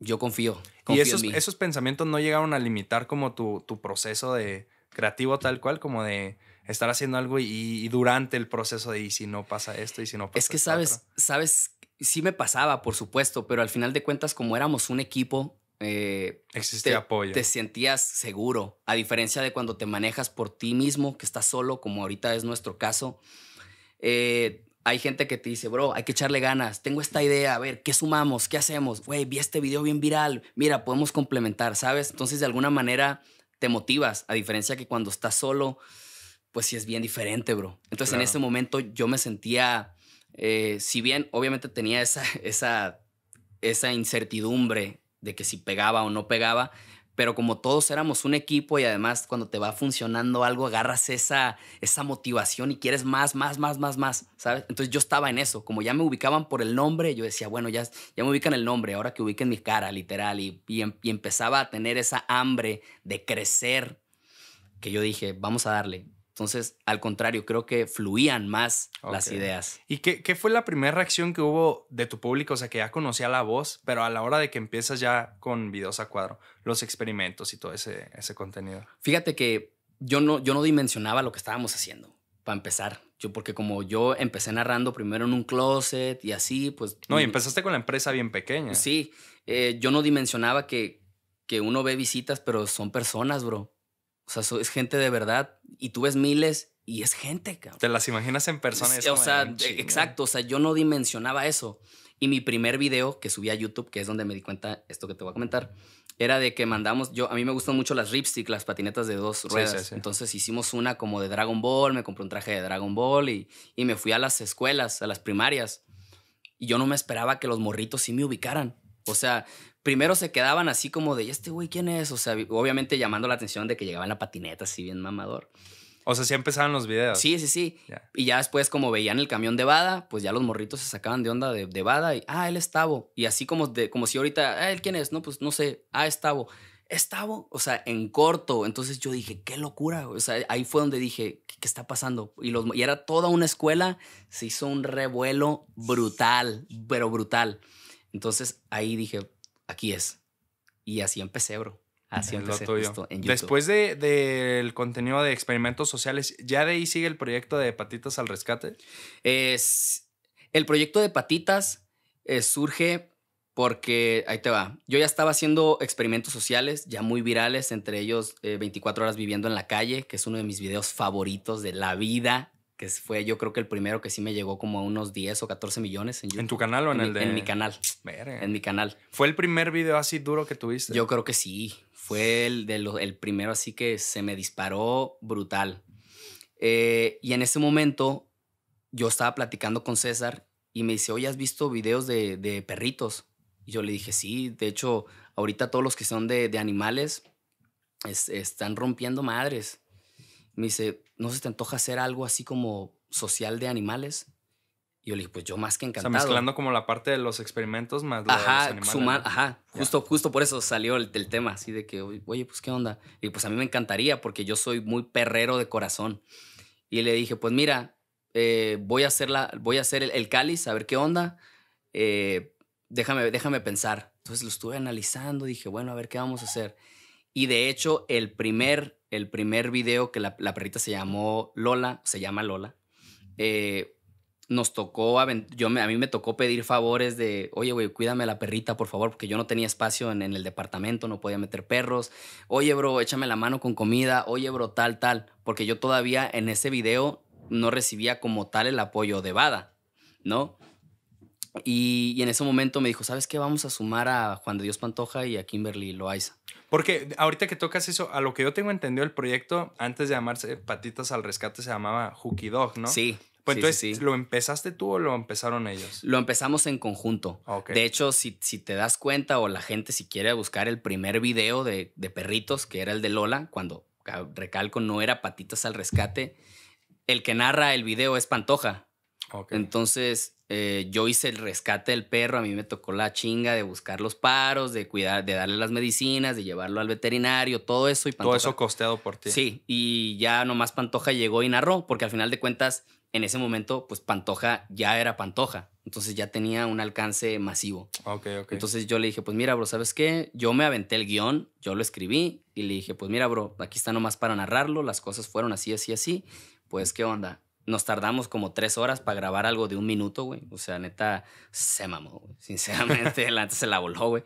yo confío. y esos, esos pensamientos no llegaron a limitar como tu, proceso de creativo tal cual, como de estar haciendo algo y, durante el proceso de y si no pasa esto y si no pasa Es que sabes, sabes, sí me pasaba, por supuesto, pero al final de cuentas, como éramos un equipo, eh, existía apoyo. Te sentías seguro, a diferencia de cuando te manejas por ti mismo, que estás solo, como ahorita es nuestro caso. Eh, hay gente que te dice, bro, hay que echarle ganas, tengo esta idea, a ver, ¿qué sumamos? ¿Qué hacemos? Güey, vi este video bien viral, mira, podemos complementar, ¿sabes? Entonces, de alguna manera te motivas, a diferencia que cuando estás solo, pues sí es bien diferente, bro. Entonces, en ese momento yo me sentía, eh, si bien obviamente tenía esa, esa, esa incertidumbre de que si pegaba o no pegaba, pero como todos éramos un equipo y además cuando te va funcionando algo, agarras esa, esa motivación y quieres más, más, más, más, más, ¿sabes? Entonces yo estaba en eso, como ya me ubicaban por el nombre, yo decía, bueno, ya, ya me ubican el nombre, ahora que ubiquen mi cara, literal, y, y, em, y empezaba a tener esa hambre de crecer, que yo dije, vamos a darle, entonces, al contrario, creo que fluían más las ideas. ¿Y qué, fue la primera reacción que hubo de tu público? O sea, que ya conocía la voz, pero a la hora de que empiezas ya con videos a cuadro, los experimentos y todo ese, contenido. Fíjate que yo no, yo no dimensionaba lo que estábamos haciendo, para empezar. Yo, porque como yo empecé narrando primero en un closet y así, pues... No, y mm, empezaste con la empresa bien pequeña. Sí, eh, yo no dimensionaba que, que uno ve visitas, pero son personas, bro o sea, es gente de verdad y tú ves miles y es gente, cabrón. Te las imaginas en persona. o sea, ah, exacto, o sea, yo no dimensionaba eso. Y mi primer video que subí a YouTube, que es donde me di cuenta esto que te voy a comentar, era de que mandamos, yo a mí me gustan mucho las ripstick, las patinetas de dos ruedas. Entonces hicimos una como de Dragon Ball, me compré un traje de Dragon Ball y, y me fui a las escuelas, a las primarias. Y yo no me esperaba que los morritos sí me ubicaran. O sea, primero se quedaban así como de, este güey quién es? O sea, obviamente llamando la atención de que llegaba en la patineta así bien mamador. O sea, sí empezaban los videos. Sí, sí, sí. Y ya después, como veían el camión de Bada, pues ya los morritos se sacaban de onda de, Bada y, ah, él estaba. Y así como, de, como si ahorita, ah, ¿él quién es? No, pues no sé, ah, estaba. Estaba, o sea, en corto. Entonces yo dije, qué locura. O sea, ahí fue donde dije, ¿qué, está pasando? Y, los, y era toda una escuela, se hizo un revuelo brutal, pero brutal. Entonces ahí dije, aquí es. Y así empecé, bro. Así empecé esto en YouTube. Después del contenido de experimentos sociales, ¿ya de ahí sigue el proyecto de Patitas al Rescate? Es, el proyecto de Patitas eh, surge porque, ahí te va, yo ya estaba haciendo experimentos sociales, ya muy virales, entre ellos 24 eh, horas viviendo en la calle, que es uno de mis videos favoritos de la vida, que fue yo creo que el primero que sí me llegó como a unos 10 o 14 millones en tu canal o en, el de...? En mi canal. En mi canal. ¿Fue el primer video así duro que tuviste? Yo creo que sí. Fue el, el primero así que se me disparó brutal. Eh, y en ese momento yo estaba platicando con César y me dice, oye, ¿has visto videos de, perritos? Y yo le dije, sí. De hecho, ahorita todos los que son de, animales están rompiendo madres me dice, ¿no se te antoja hacer algo así como social de animales? Y yo le dije, pues yo más que encantado. O sea, mezclando como la parte de los experimentos más de los animales. ajá, justo, justo por eso salió el, tema, así de que, oye, pues qué onda. Y pues a mí me encantaría porque yo soy muy perrero de corazón. Y le dije, pues mira, eh, voy a hacer, la, voy a hacer el, cáliz, a ver qué onda. Eh, déjame, déjame pensar. Entonces lo estuve analizando, dije, bueno, a ver qué vamos a hacer. Y de hecho, el primer el primer video que la, perrita se llamó Lola, se llama Lola, eh, nos tocó, yo a mí me tocó pedir favores de, oye, güey, cuídame la perrita, por favor, porque yo no tenía espacio en, el departamento, no podía meter perros. Oye, bro, échame la mano con comida. Oye, bro, tal, tal. Porque yo todavía en ese video no recibía como tal el apoyo de Bada, ¿no? Y, y en ese momento me dijo, ¿sabes qué? Vamos a sumar a Juan de Dios Pantoja y a Kimberly Loaiza. Porque ahorita que tocas eso, a lo que yo tengo entendido, el proyecto antes de llamarse Patitas al Rescate se llamaba Hooky Dog, ¿no? Sí. Pues entonces, ¿lo empezaste tú o lo empezaron ellos? Lo empezamos en conjunto. De hecho, si, te das cuenta o la gente si quiere buscar el primer video de, de perritos, que era el de Lola, cuando recalco no era Patitas al Rescate, el que narra el video es Pantoja. Okay. Entonces, eh, yo hice el rescate del perro, a mí me tocó la chinga de buscar los paros, de cuidar, de darle las medicinas, de llevarlo al veterinario, todo eso. Y todo eso costeado por ti. Sí, y ya nomás Pantoja llegó y narró, porque al final de cuentas, en ese momento, pues Pantoja ya era Pantoja, entonces ya tenía un alcance masivo. Ok, ok. Entonces yo le dije, pues mira, bro, ¿sabes qué? Yo me aventé el guión, yo lo escribí y le dije, pues mira, bro, aquí está nomás para narrarlo, las cosas fueron así, así, así, pues qué onda nos tardamos como tres horas para grabar algo de un minuto, güey. O sea, neta, se mamó, Sinceramente, Antes se la voló, güey.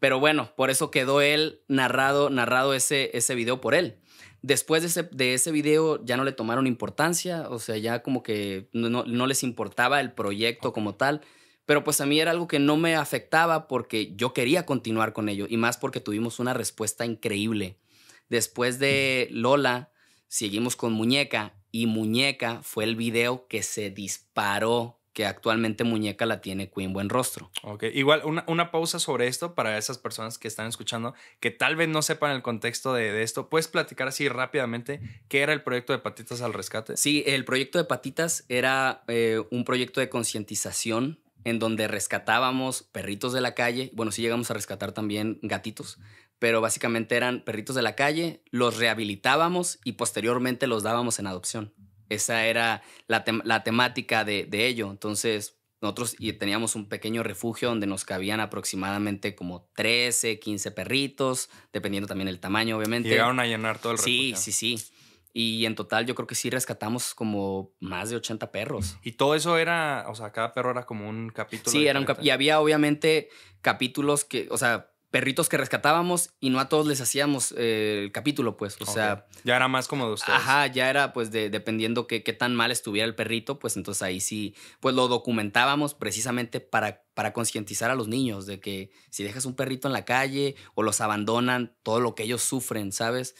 Pero bueno, por eso quedó él narrado, narrado ese, ese video por él. Después de ese, de video ya no le tomaron importancia, o sea, ya como que no, no les importaba el proyecto como tal, pero pues a mí era algo que no me afectaba porque yo quería continuar con ello y más porque tuvimos una respuesta increíble. Después de Lola, seguimos con Muñeca y Muñeca fue el video que se disparó, que actualmente Muñeca la tiene Queen Buen Rostro. Ok, igual una, pausa sobre esto para esas personas que están escuchando, que tal vez no sepan el contexto de, esto. ¿Puedes platicar así rápidamente qué era el proyecto de Patitas al Rescate? Sí, el proyecto de Patitas era eh, un proyecto de concientización en donde rescatábamos perritos de la calle, bueno, sí llegamos a rescatar también gatitos, pero básicamente eran perritos de la calle, los rehabilitábamos y posteriormente los dábamos en adopción. Esa era la, la temática de, de, ello. Entonces, nosotros teníamos un pequeño refugio donde nos cabían aproximadamente como 13, 15 perritos, dependiendo también el tamaño, obviamente. Llegaron a llenar todo el refugio. Sí, sí, sí. Y en total yo creo que sí rescatamos como más de 80 perros. Y todo eso era, o sea, cada perro era como un capítulo. Sí, era un y había obviamente capítulos que, o sea, perritos que rescatábamos y no a todos les hacíamos eh, el capítulo, pues, o sea... Ya era más como de ustedes. Ajá, ya era pues de, dependiendo qué, qué tan mal estuviera el perrito, pues entonces ahí sí, pues lo documentábamos precisamente para, para concientizar a los niños de que si dejas un perrito en la calle o los abandonan, todo lo que ellos sufren, ¿sabes?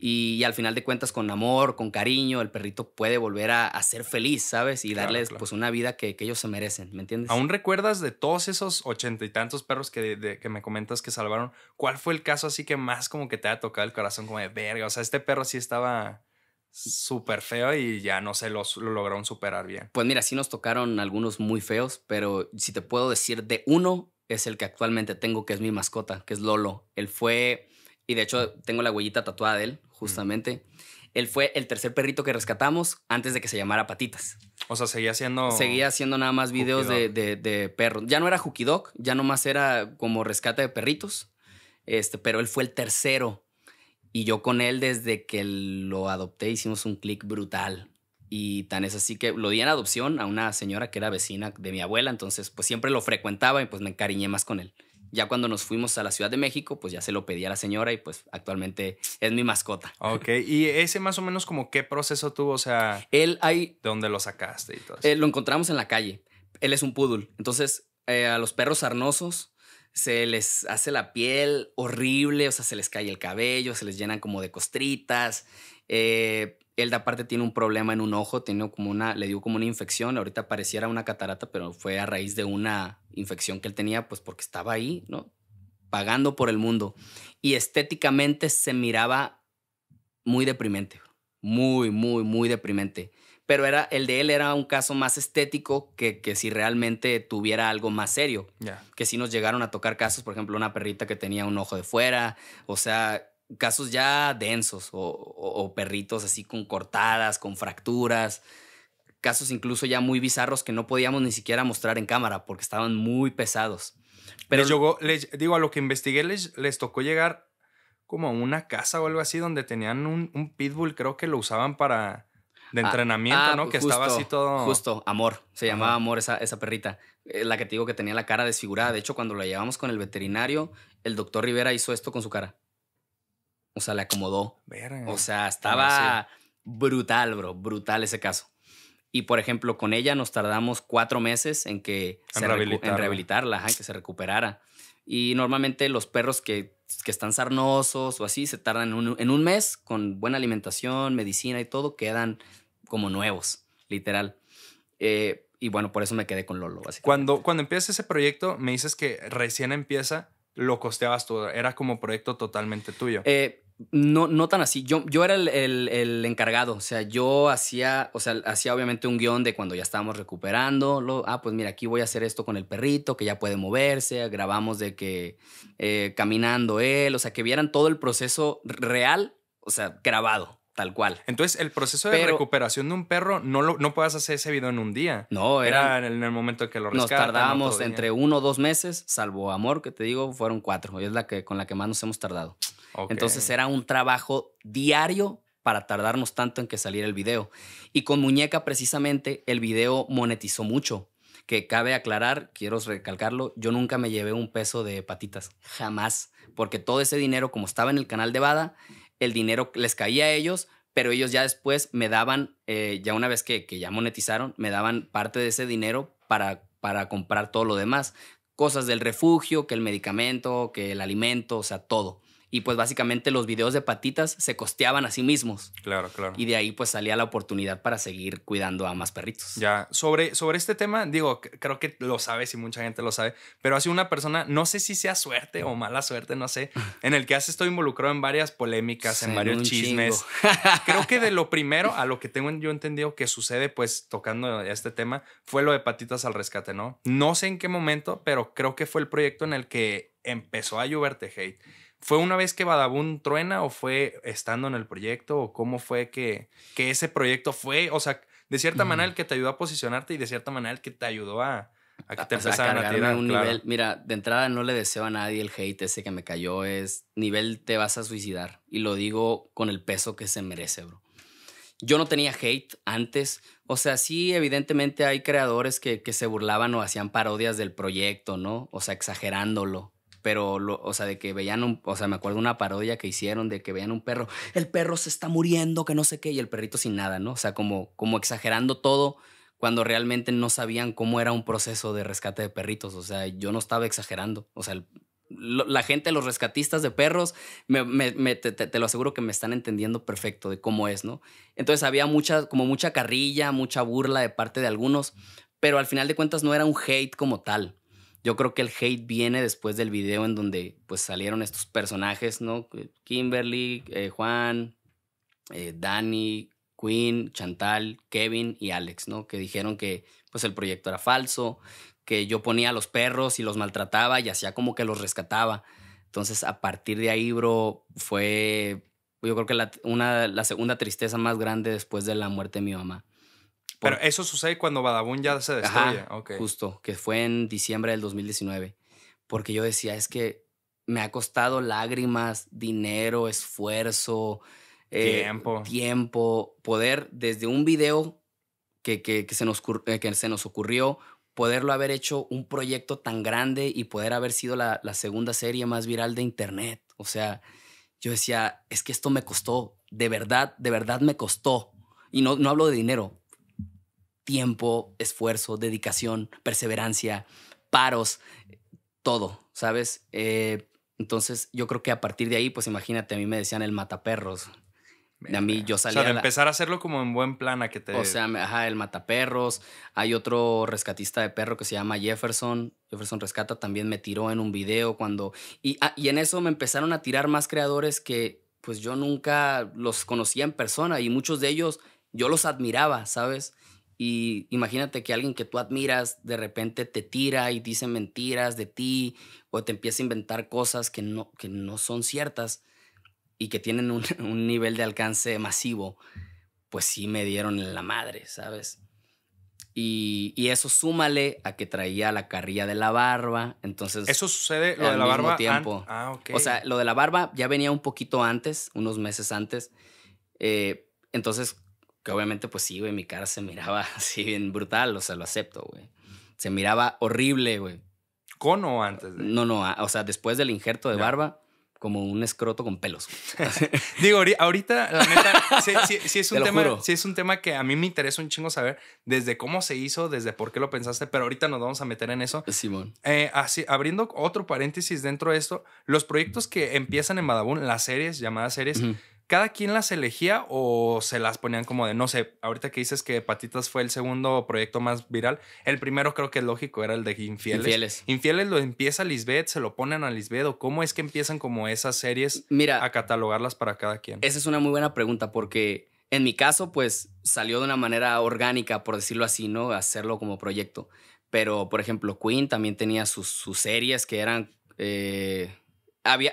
Y, al final de cuentas, con amor, con cariño, el perrito puede volver a, ser feliz, ¿sabes? Y darles pues una vida que, ellos se merecen, ¿me entiendes? ¿Aún recuerdas de todos esos ochenta y tantos perros que, que me comentas que salvaron? ¿Cuál fue el caso así que más como que te ha tocado el corazón como de verga? O sea, este perro sí estaba súper feo y ya no se lo lograron superar bien. Pues mira, sí nos tocaron algunos muy feos, pero si te puedo decir de uno es el que actualmente tengo, que es mi mascota, que es Lolo. Él fue, y de hecho tengo la huellita tatuada de él, justamente. Él fue el tercer perrito que rescatamos antes de que se llamara Patitas. O sea, seguía haciendo. Seguía haciendo nada más videos de, de, perros. Ya no era Hookie Dog, ya nomás era como rescate de perritos. Este, pero él fue el tercero. Y yo con él, desde que lo adopté, hicimos un clic brutal. Y tan es así que lo di en adopción a una señora que era vecina de mi abuela. Entonces, pues siempre lo frecuentaba y pues me encariñé más con él. Ya cuando nos fuimos a la Ciudad de México, pues ya se lo pedí a la señora y pues actualmente es mi mascota. Ok, y ese más o menos como qué proceso tuvo, o sea, él ahí... ¿Dónde lo sacaste y todo eso? Eh, lo encontramos en la calle. Él es un poodle. Entonces, eh, a los perros sarnosos se les hace la piel horrible, o sea, se les cae el cabello, se les llenan como de costritas. Eh, él aparte tiene un problema en un ojo, tiene como una, le dio como una infección, ahorita pareciera una catarata, pero fue a raíz de una infección que él tenía, pues porque estaba ahí, ¿no? Pagando por el mundo. Y estéticamente se miraba muy deprimente, muy, muy, muy deprimente. Pero era, el de él era un caso más estético que, que si realmente tuviera algo más serio. Que si nos llegaron a tocar casos, por ejemplo, una perrita que tenía un ojo de fuera, o sea, casos ya densos o, perritos así con cortadas, con fracturas, casos incluso ya muy bizarros que no podíamos ni siquiera mostrar en cámara porque estaban muy pesados. Pero yo llegó, digo, a lo que investigué les, les tocó llegar como a una casa o algo así donde tenían un, pitbull, creo que lo usaban para de ah, entrenamiento, ah, ¿no? que estaba así todo. Justo, amor. Se llamaba amor esa, esa perrita. Eh, la que te digo que tenía la cara desfigurada. De hecho, cuando la llevamos con el veterinario, el doctor Rivera hizo esto con su cara. O sea, le acomodó. O sea, estaba brutal, bro. Brutal ese caso. Y por ejemplo, con ella nos tardamos cuatro meses en que en, se en que se recuperara. Y normalmente los perros que, están sarnosos o así se tardan en un, mes con buena alimentación, medicina y todo, quedan como nuevos, literal. Eh, y bueno, por eso me quedé con Lolo. Cuando, cuando empiezas ese proyecto, me dices que recién empieza, lo costeabas todo. era como proyecto totalmente tuyo. Eh, no, no tan así. Yo, yo era el, encargado. O sea, yo hacía, o sea, hacía obviamente un guión de cuando ya estábamos recuperando. Lo, ah, pues mira, aquí voy a hacer esto con el perrito, que ya puede moverse. Grabamos de que eh, caminando él. O sea, que vieran todo el proceso real, o sea, grabado. Tal cual. Entonces, el proceso de recuperación de un perro no, lo, no puedes hacer ese video en un día. No, era en el momento que lo rescatamos. Nos tardábamos entre uno o dos meses, salvo amor, que te digo, fueron cuatro. Y es la que, con la que más nos hemos tardado. Entonces, era un trabajo diario para tardarnos tanto en que saliera el video. Y con Muñeca, precisamente, el video monetizó mucho. Que cabe aclarar, quiero recalcarlo, yo nunca me llevé un peso de patitas. Jamás. Porque todo ese dinero, como estaba en el canal de Bada, el dinero les caía a ellos, pero ellos ya después me daban, eh, ya una vez que, ya monetizaron, me daban parte de ese dinero para, para comprar todo lo demás. Cosas del refugio, que el medicamento, que el alimento, o sea, todo. Y pues básicamente los videos de patitas se costeaban a sí mismos. Claro, claro. Y de ahí pues salía la oportunidad para seguir cuidando a más perritos. Ya, sobre, sobre este tema, digo, creo que lo sabes y mucha gente lo sabe, pero ha sido una persona, no sé si sea suerte o mala suerte, no sé, en el que has estado involucrado en varias polémicas, en varios chismes. creo que de lo primero a lo que tengo yo entendido que sucede, pues tocando este tema, fue lo de patitas al rescate, ¿no? No sé en qué momento, pero creo que fue el proyecto en el que empezó a lloverte hate. ¿Fue una vez que Badabun truena o fue estando en el proyecto o cómo fue que, que ese proyecto fue? O sea, de cierta manera el que te ayudó a posicionarte y de cierta manera el que te ayudó a, a que te pues, a, Un nivel, mira, de entrada no le deseo a nadie el hate ese que me cayó. Es nivel te vas a suicidar. Y lo digo con el peso que se merece, bro. Yo no tenía hate antes. O sea, sí, evidentemente hay creadores que, que se burlaban o hacían parodias del proyecto, ¿no? O sea, exagerándolo pero, o sea, de que veían un, o sea, me acuerdo una parodia que hicieron de que veían un perro, el perro se está muriendo, que no sé qué, y el perrito sin nada, ¿no? O sea, como, como exagerando todo cuando realmente no sabían cómo era un proceso de rescate de perritos. O sea, yo no estaba exagerando. O sea, la gente, los rescatistas de perros, te, te, lo aseguro que me están entendiendo perfecto de cómo es, ¿no? Entonces había mucha, como mucha carrilla, mucha burla de parte de algunos, pero al final de cuentas no era un hate como tal. Yo creo que el hate viene después del video en donde pues salieron estos personajes, ¿no? Kimberly, eh, Juan, Danny, eh, Dani, Quinn, Chantal, Kevin y Alex, ¿no? Que dijeron que pues el proyecto era falso, que yo ponía a los perros y los maltrataba y hacía como que los rescataba. Entonces, a partir de ahí, bro, fue yo creo que la, una, la segunda tristeza más grande después de la muerte de mi mamá. Pero eso sucede cuando Badabun ya se destruye. Justo, que fue en diciembre del 2019. Porque yo decía, es que me ha costado lágrimas, dinero, esfuerzo, eh, tiempo. tiempo, poder desde un video que, se nos, eh, que se nos ocurrió, poderlo haber hecho un proyecto tan grande y poder haber sido la, segunda serie más viral de Internet. O sea, yo decía, es que esto me costó, de verdad, de verdad me costó. Y no, no hablo de dinero, tiempo, esfuerzo, dedicación, perseverancia, paros, todo, ¿sabes? Eh, entonces yo creo que a partir de ahí, pues imagínate, a mí me decían el mataperros. A mí yo salía. O sea, empezar a hacerlo como en buen plan a que te. O sea, ajá, el mataperros. Hay otro rescatista de perro que se llama Jefferson. Jefferson Rescata también me tiró en un video cuando. Y, ah, y en eso me empezaron a tirar más creadores que pues yo nunca los conocía en persona y muchos de ellos yo los admiraba, ¿sabes? Y imagínate que alguien que tú admiras de repente te tira y dice mentiras de ti o te empieza a inventar cosas que no, que no son ciertas y que tienen un, nivel de alcance masivo, pues sí me dieron en la madre, ¿sabes? Y, eso súmale a que traía la carrilla de la barba. Entonces. Eso sucede lo de la barba. Tiempo. Ah, o sea, lo de la barba ya venía un poquito antes, unos meses antes. Eh, entonces, que obviamente, pues sí, güey, mi cara se miraba así bien brutal, o sea, lo acepto, güey. Se miraba horrible, güey. ¿Con antes? No, no, o sea, después del injerto de barba, como un escroto con pelos. Digo, ahorita, la neta, es un tema, que a mí me interesa un chingo saber desde cómo se hizo, desde por qué lo pensaste, pero ahorita nos vamos a meter en eso. Simón. Eh, así, abriendo otro paréntesis dentro de esto, los proyectos que empiezan en Badabun, las series, llamadas series, ¿Cada quien las elegía o se las ponían como de, no sé, ahorita que dices que Patitas fue el segundo proyecto más viral, el primero creo que lógico era el de Infieles. Infieles. Infieles lo empieza Lisbeth, se lo ponen a Lisbeth o cómo es que empiezan como esas series a catalogarlas para cada quien. Esa es una muy buena pregunta porque en mi caso pues salió de una manera orgánica, por decirlo así, ¿no? Hacerlo como proyecto. Pero por ejemplo, Queen también tenía sus, sus series que eran... Eh,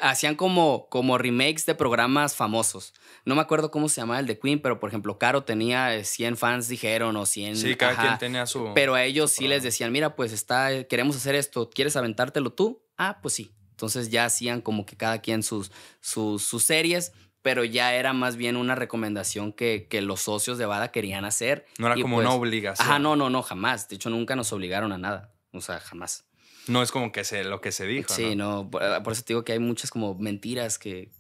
hacían como, como remakes de programas famosos. No me acuerdo cómo se llamaba el de Queen, pero por ejemplo, Caro tenía 100 eh, fans, dijeron, o 100. Sí, cada quien tenía su. Pero a ellos sí les decían, mira, pues está, eh, queremos hacer esto, ¿quieres aventártelo tú? Ah, pues sí. Entonces ya hacían como que cada quien sus, sus, series pero ya era más bien una recomendación que, que los socios de Bada querían hacer. No era como pues, una obligación. Ajá, no, no, no, jamás. De hecho, nunca nos obligaron a nada. O sea, jamás. No es como que se, lo que se dijo. Sí, no, por, eso te digo que hay muchas como mentiras que,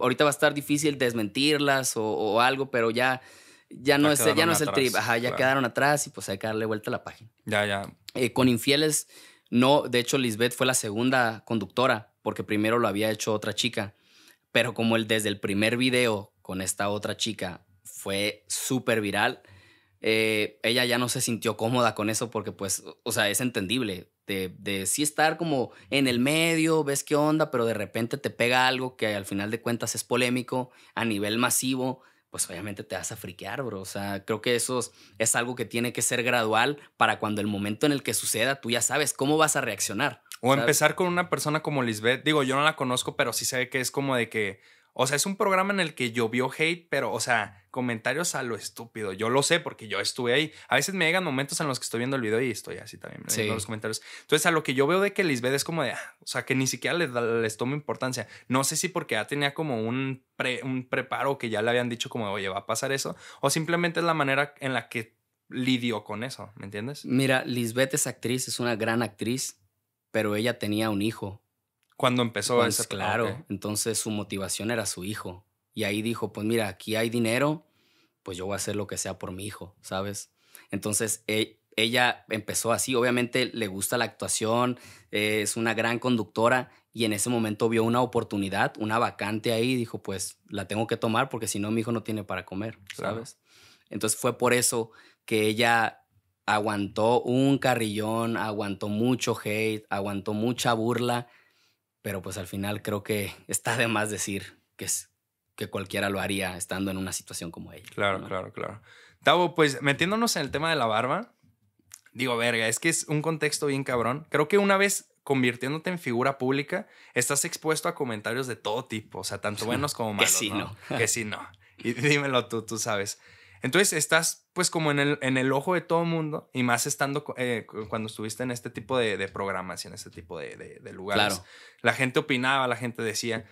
ahorita va a estar difícil desmentirlas o, algo, pero ya, ya no, es, no el trip. Ajá, ya quedaron atrás y pues hay que darle vuelta a la página. Ya, ya. Eh, con Infieles, no, de hecho Lisbeth fue la segunda conductora, porque primero lo había hecho otra chica, pero como el, desde el primer video con esta otra chica fue súper viral, eh, ella ya no se sintió cómoda con eso porque pues, o sea, es entendible de, sí estar como en el medio, ves qué onda, pero de repente te pega algo que al final de cuentas es polémico a nivel masivo, pues obviamente te vas a friquear, bro. O sea, creo que eso es, algo que tiene que ser gradual para cuando el momento en el que suceda, tú ya sabes cómo vas a reaccionar. O empezar con una persona como Lisbeth. Digo, yo no la conozco, pero sí sé que es como de que o sea, es un programa en el que yo vio hate, pero, o sea, comentarios a lo estúpido. Yo lo sé porque yo estuve ahí. A veces me llegan momentos en los que estoy viendo el video y estoy así también, sí. viendo los comentarios. Entonces, a lo que yo veo de que Lisbeth es como de, ah, o sea, que ni siquiera les, toma importancia. No sé si porque ya tenía como un, un preparo que ya le habían dicho como, oye, va a pasar eso, o simplemente es la manera en la que lidió con eso, ¿me entiendes? Mira, Lisbeth es actriz, es una gran actriz, pero ella tenía un hijo cuando empezó pues, Claro, entonces su motivación era su hijo. Y ahí dijo, pues mira, aquí hay dinero, pues yo voy a hacer lo que sea por mi hijo, ¿sabes? Entonces e, ella empezó así, obviamente le gusta la actuación, eh, es una gran conductora y en ese momento vio una oportunidad, una vacante ahí y dijo, pues la tengo que tomar porque si no mi hijo no tiene para comer, ¿sabes? Entonces fue por eso que ella aguantó un carrillón, aguantó mucho hate, aguantó mucha burla pero pues al final creo que está de más decir que, es, que cualquiera lo haría estando en una situación como ella. Claro, claro, claro. Tavo, pues metiéndonos en el tema de la barba, digo, verga, es que es un contexto bien cabrón. Creo que una vez convirtiéndote en figura pública, estás expuesto a comentarios de todo tipo, o sea, tanto buenos como malos. que sí, ¿no? no. que sí, no. Y dímelo tú, tú sabes. Entonces estás pues como en el, en el ojo de todo el mundo y más estando eh, cuando estuviste en este tipo de, programas y en este tipo de, lugares. La gente opinaba, la gente decía,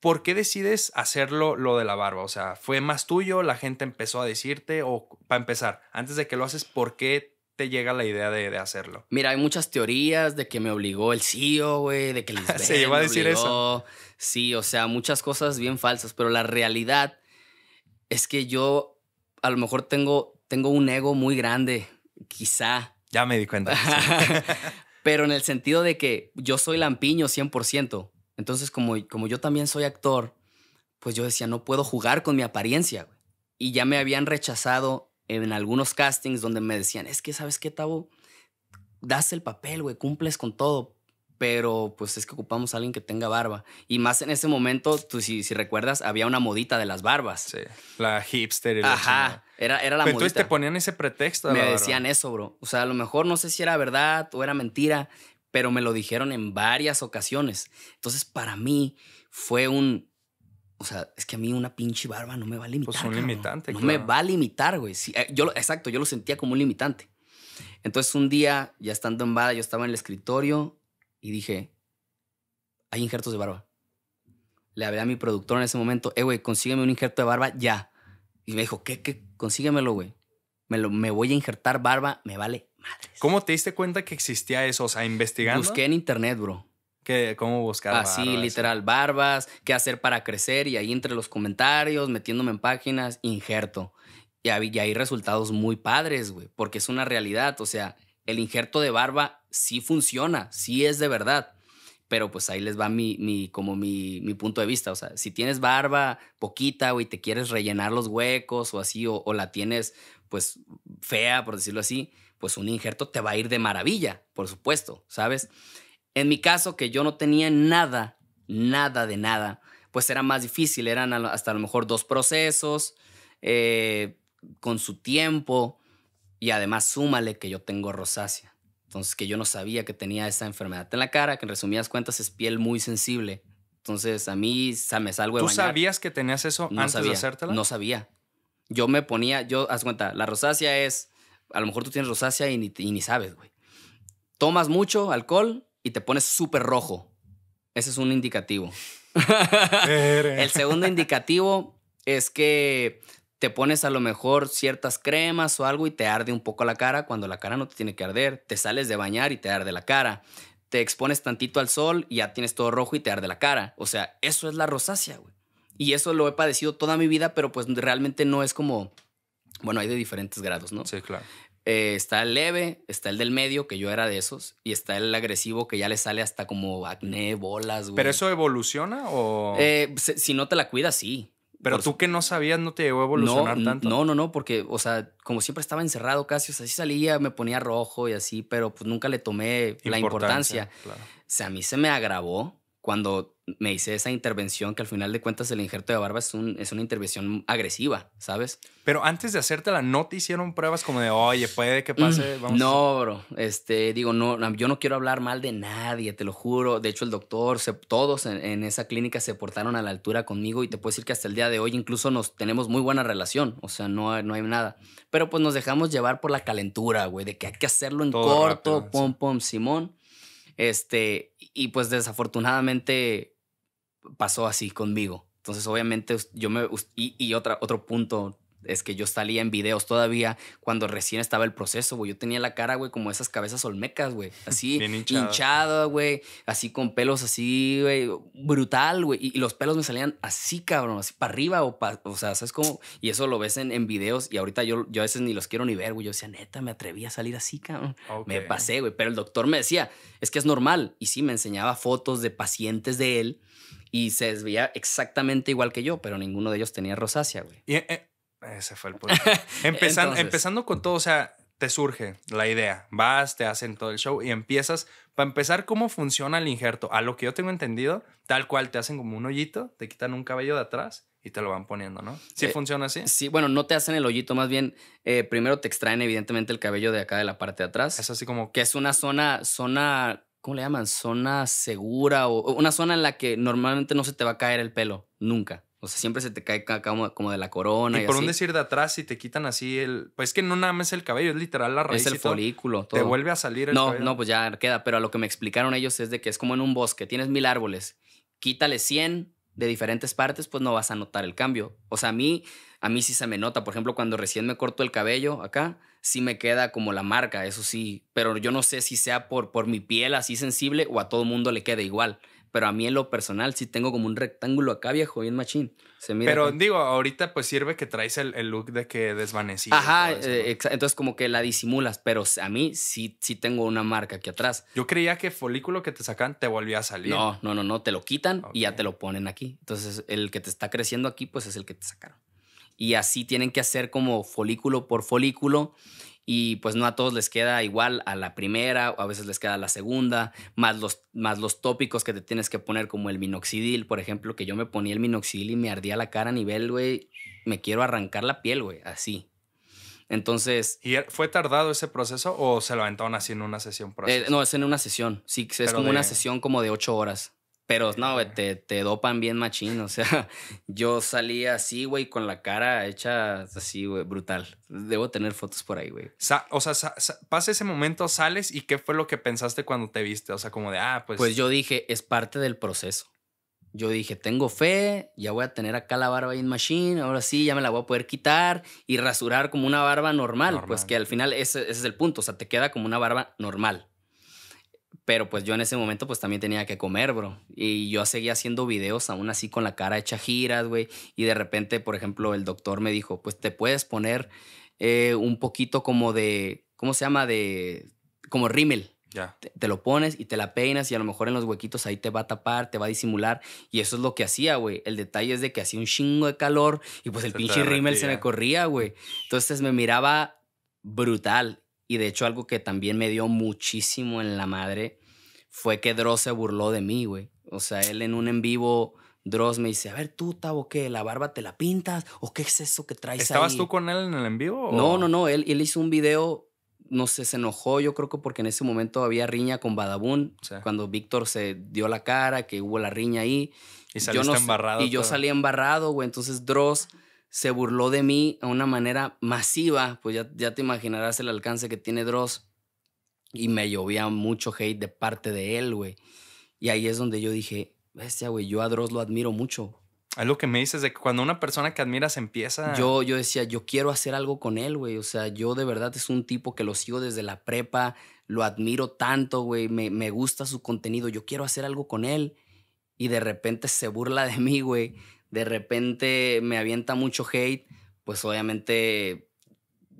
¿por qué decides hacerlo lo de la barba? O sea, ¿fue más tuyo? ¿La gente empezó a decirte? O para empezar, antes de que lo haces, ¿por qué te llega la idea de, hacerlo? Mira, hay muchas teorías de que me obligó el CEO, güey, de que les Se iba a decir eso. Sí, o sea, muchas cosas bien falsas, pero la realidad es que yo a lo mejor tengo, tengo un ego muy grande, quizá. Ya me di cuenta. Pero en el sentido de que yo soy lampiño 100%. Entonces, como, como yo también soy actor, pues yo decía, no puedo jugar con mi apariencia. Y ya me habían rechazado en algunos castings donde me decían, es que, ¿sabes qué, Tavo? Das el papel, güey, cumples con todo, pero pues es que ocupamos a alguien que tenga barba. Y más en ese momento, tú si, si recuerdas, había una modita de las barbas. Sí, la hipster y Ajá, era, la pero modita. Entonces te ponían ese pretexto. me decían eso, bro. O sea, a lo mejor no sé si era verdad o era mentira, pero me lo dijeron en varias ocasiones. Entonces, para mí fue un... O sea, es que a mí una pinche barba no me va a limitar. Pues un limitante. No me va a limitar, güey. Sí, eh, exacto, yo lo sentía como un limitante. Entonces un día, ya estando en Bada, yo estaba en el escritorio y dije, hay injertos de barba. Le hablé a mi productor en ese momento, eh, güey, consígueme un injerto de barba ya. Y me dijo, ¿qué, qué? Consíguemelo, güey. Me, lo, me voy a injertar barba, me vale madres. ¿Cómo te diste cuenta que existía eso? O sea, investigando. Busqué en internet, bro. ¿Qué, ¿Cómo buscar Así, literal, barbas, qué hacer para crecer. Y ahí entre los comentarios, metiéndome en páginas, injerto. Y, hay resultados muy padres, güey, porque es una realidad. O sea, el injerto de barba sí funciona, sí es de verdad. Pero pues ahí les va mi, mi como mi, punto de vista. O sea, si tienes barba poquita, y te quieres rellenar los huecos o así, o, la tienes pues fea, por decirlo así, pues un injerto te va a ir de maravilla, por supuesto, ¿sabes? En mi caso, que yo no tenía nada, nada de nada, pues era más difícil, eran hasta a lo mejor dos procesos, eh, con su tiempo, y además súmale que yo tengo rosácea. Entonces, que yo no sabía que tenía esa enfermedad en la cara, que en resumidas cuentas es piel muy sensible. Entonces, a mí me salgo de ¿Tú sabías que tenías eso no antes sabía, de hacértela? No sabía. Yo me ponía, yo, haz cuenta, la rosácea es, a lo mejor tú tienes rosácea y ni, y ni sabes, güey. Tomas mucho alcohol y te pones súper rojo. Ese es un indicativo. El segundo indicativo es que te pones a lo mejor ciertas cremas o algo y te arde un poco la cara cuando la cara no te tiene que arder. Te sales de bañar y te arde la cara. Te expones tantito al sol y ya tienes todo rojo y te arde la cara. O sea, eso es la rosácea, güey. Y eso lo he padecido toda mi vida, pero pues realmente no es como... Bueno, hay de diferentes grados, ¿no? Sí, claro. Eh, está el leve, está el del medio, que yo era de esos, y está el agresivo que ya le sale hasta como acné, bolas, güey. ¿Pero eso evoluciona o...? Eh, si no te la cuidas, sí. Pero tú que no sabías no te llegó a evolucionar tanto. No, no, no, porque, o sea, como siempre estaba encerrado casi, o sea, sí salía, me ponía rojo y así, pero pues nunca le tomé la importancia. O sea, a mí se me agravó cuando me hice esa intervención que al final de cuentas el injerto de barba es, una intervención agresiva, ¿sabes? Pero antes de hacértela, ¿no te hicieron pruebas como de, oye, puede que pase? Mm, vamos no, bro. Este, digo, no, yo no quiero hablar mal de nadie, te lo juro. De hecho, el doctor, todos en, esa clínica se portaron a la altura conmigo y te puedo decir que hasta el día de hoy incluso nos tenemos muy buena relación. O sea, no, no hay nada. Pero pues nos dejamos llevar por la calentura, güey, de que hay que hacerlo en corto, pom, pom, Simón. Este, y pues desafortunadamente pasó así conmigo. Entonces, obviamente, yo me. Y, otra, otro punto, es que yo salía en videos todavía cuando recién estaba el proceso, güey. Yo tenía la cara, güey, como esas cabezas olmecas, güey. Así, hinchada, güey. Así con pelos así, güey. Brutal, güey. Y, los pelos me salían así, cabrón, así para arriba o para. O sea, ¿sabes cómo? Y eso lo ves en, videos y ahorita yo, yo a veces ni los quiero ni ver, güey. Yo decía, neta, me atreví a salir así, cabrón. Me pasé, güey. Pero el doctor me decía, es que es normal. Y sí, me enseñaba fotos de pacientes de él y se veía exactamente igual que yo, pero ninguno de ellos tenía rosácea, güey. Y, eh, ese fue el punto. empezando, con todo, o sea, te surge la idea, vas, te hacen todo el show y empiezas, para empezar, cómo funciona el injerto. A lo que yo tengo entendido, tal cual te hacen como un hoyito, te quitan un cabello de atrás y te lo van poniendo, ¿no? ¿Sí eh, funciona así? Sí, bueno, no te hacen el hoyito, más bien eh, primero te extraen evidentemente el cabello de acá de la parte de atrás. Es así como... Que es una zona, zona, ¿cómo le llaman? Zona segura o una zona en la que normalmente no se te va a caer el pelo, nunca. O sea, siempre se te cae como, de la corona. Y, por un decir de atrás, si te quitan así el. Pues es que no nada más el cabello, es literal la raíz. Es el folículo. Te vuelve a salir el No, cabello? no, pues ya queda. Pero a lo que me explicaron ellos es de que es como en un bosque, tienes mil árboles, quítale 100 de diferentes partes, pues no vas a notar el cambio. O sea, a mí, a mí sí se me nota. Por ejemplo, cuando recién me corto el cabello acá, sí me queda como la marca, eso sí. Pero yo no sé si sea por, por mi piel así sensible o a todo el mundo le queda igual. Pero a mí en lo personal sí tengo como un rectángulo acá, viejo, bien machín. Se pero digo, ahorita pues sirve que traes el, look de que desvanecido. Ajá, eh, entonces como que la disimulas, pero a mí sí, sí tengo una marca aquí atrás. Yo creía que folículo que te sacan te volvía a salir. No, no, no, no, te lo quitan y ya te lo ponen aquí. Entonces el que te está creciendo aquí pues es el que te sacaron. Y así tienen que hacer como folículo por folículo y pues no a todos les queda igual a la primera, o a veces les queda la segunda, más los, más los tópicos que te tienes que poner, como el minoxidil, por ejemplo, que yo me ponía el minoxidil y me ardía la cara a nivel, güey, me quiero arrancar la piel, güey, así. Entonces. ¿Y fue tardado ese proceso o se lo aventaron así en una sesión? Eh, no, es en una sesión. Sí, es como una sesión como de ocho horas. Pero no, te, te, dopan bien machín. O sea, yo salí así, güey, con la cara hecha así, güey, brutal. Debo tener fotos por ahí, güey. o sea, pasa ese momento, sales y ¿qué fue lo que pensaste cuando te viste? O sea, como de, ah, pues. Pues yo dije, es parte del proceso. Yo dije, tengo fe, ya voy a tener acá la barba en machine, ahora sí, ya me la voy a poder quitar y rasurar como una barba normal. Pues que al final ese es el punto. O sea, te queda como una barba normal pero pues yo en ese momento pues también tenía que comer, bro. Y yo seguía haciendo videos aún así con la cara hecha giras, güey. Y de repente, por ejemplo, el doctor me dijo, pues te puedes poner eh, un poquito como de, ¿cómo se llama? De, como rímel. Ya. Te, lo pones y te la peinas y a lo mejor en los huequitos ahí te va a tapar, te va a disimular. Y eso es lo que hacía, güey. El detalle es de que hacía un chingo de calor y pues el pinche rímel se me corría, güey. Entonces me miraba brutal. Y de hecho, algo que también me dio muchísimo en la madre fue que Dross se burló de mí, güey. O sea, él en un en vivo, Dross me dice, a ver, tú, Tavo, ¿qué? ¿La barba te la pintas? ¿O qué es eso que traes ¿Estabas ahí? ¿Estabas tú con él en el en vivo? No, no, no. Él, él hizo un video no sé, se enojó, yo creo que porque en ese momento había riña con Badabun, cuando Víctor se dio la cara, que hubo la riña ahí. Y salió embarrado. Y yo salí embarrado, güey. Entonces Dross se burló de mí de una manera masiva, pues ya, te imaginarás el alcance que tiene Dross. Y me llovía mucho hate de parte de él, güey. Y ahí es donde yo dije, bestia, güey, yo a Dross lo admiro mucho. Es lo que me dices de que cuando una persona que admiras empieza. Yo, yo decía, yo quiero hacer algo con él, güey. O sea, yo de verdad es un tipo que lo sigo desde la prepa, lo admiro tanto, güey. Me, me gusta su contenido, yo quiero hacer algo con él. Y de repente se burla de mí, güey de repente me avienta mucho hate, pues obviamente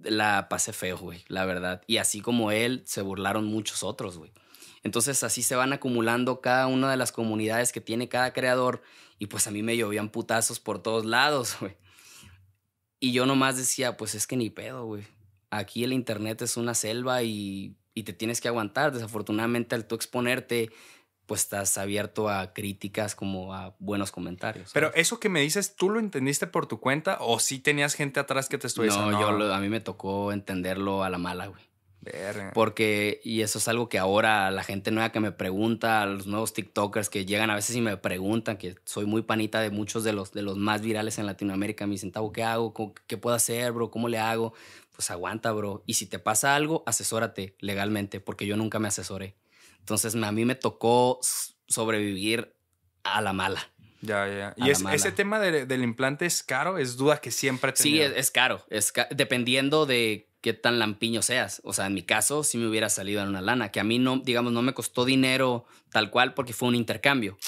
la pasé feo, güey, la verdad. Y así como él, se burlaron muchos otros, güey. Entonces así se van acumulando cada una de las comunidades que tiene cada creador y pues a mí me llovían putazos por todos lados, güey. Y yo nomás decía, pues es que ni pedo, güey. Aquí el internet es una selva y, te tienes que aguantar. Desafortunadamente al tú exponerte pues estás abierto a críticas como a buenos comentarios. Pero eso que me dices, ¿tú lo entendiste por tu cuenta o sí tenías gente atrás que te estuviese? No, no, yo a mí me tocó entenderlo a la mala, güey. Verga. Porque, y eso es algo que ahora la gente nueva que me pregunta, los nuevos TikTokers que llegan a veces y me preguntan, que soy muy panita de muchos de los, de los más virales en Latinoamérica, me dicen, ¿qué hago? ¿Qué puedo hacer, bro? ¿Cómo le hago? Pues aguanta, bro. Y si te pasa algo, asesórate legalmente, porque yo nunca me asesoré. Entonces a mí me tocó sobrevivir a la mala. Ya, ya. ¿Y ese tema del implante es caro? Es duda que siempre Sí, es, caro. Es dependiendo de qué tan lampiño seas. O sea, en mi caso, sí me hubiera salido en una lana, que a mí no, digamos, no me costó dinero tal cual porque fue un intercambio.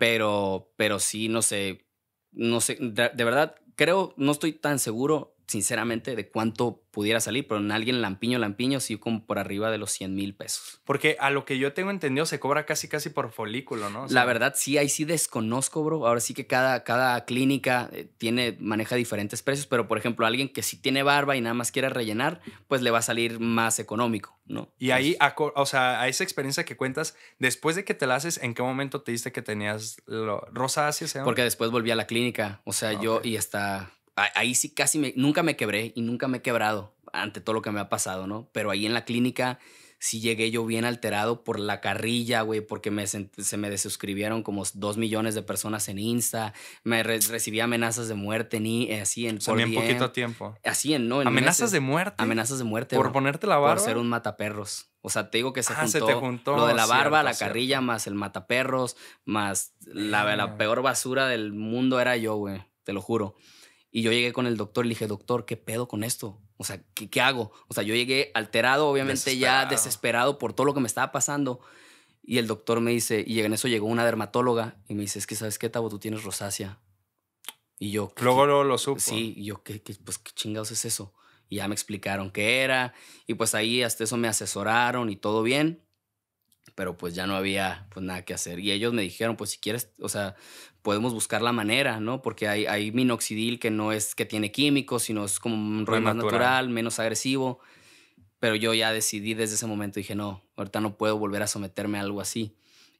Pero, pero sí, no sé, no sé, de verdad, creo, no estoy tan seguro, sinceramente de cuánto pudiera salir, pero en alguien lampiño, lampiño, sí como por arriba de los 100 mil pesos. Porque a lo que yo tengo entendido se cobra casi, casi por folículo, ¿no? la verdad, sí, ahí sí desconozco, bro. Ahora sí que cada, cada clínica eh, tiene, maneja diferentes precios, pero por ejemplo, alguien que sí tiene barba y nada más quiere rellenar, pues le va a salir más económico, ¿no? Y ahí, o sea, a esa experiencia que cuentas, después de que te la haces, ¿en qué momento te diste que tenías lo, rosácea? Porque después volví a la clínica, o sea, ah, yo y hasta ahí sí casi nunca me quebré y nunca me he quebrado ante todo lo que me ha pasado, ¿no? Pero ahí en la clínica sí llegué yo bien alterado por la carrilla, güey, porque me, se me desuscribieron como dos millones de personas en Insta, me recibí amenazas de muerte, ni eh, así en... por o poquito tiempo. Así en, ¿no? amenazas de muerte. Amenazas de muerte. Por ponerte la barba. Por ser un mataperros. O sea, te digo que se, ah, juntó, lo de la barba, la carrilla, más el mataperros, más la peor basura del mundo era yo, güey, te lo juro. Y yo llegué con el doctor y le dije, doctor, ¿qué pedo con esto? O sea, ¿qué, qué hago? O sea, yo llegué alterado, obviamente ya desesperado por todo lo que me estaba pasando. Y el doctor me dice, y en eso llegó una dermatóloga y me dice, es que sabes qué, Tavo, tú tienes rosácea. Y yo... Luego lo, lo supo. Sí, y yo, ¿qué, pues, ¿qué chingados es eso? Y ya me explicaron qué era. Y pues ahí hasta eso me asesoraron y todo bien pero pues ya no había pues nada que hacer. Y ellos me dijeron, pues si quieres, o sea, podemos buscar la manera, ¿no? Porque hay, hay minoxidil que no es que tiene químicos, sino es como un rollo más natural. menos agresivo. Pero yo ya decidí desde ese momento, dije, no, ahorita no puedo volver a someterme a algo así.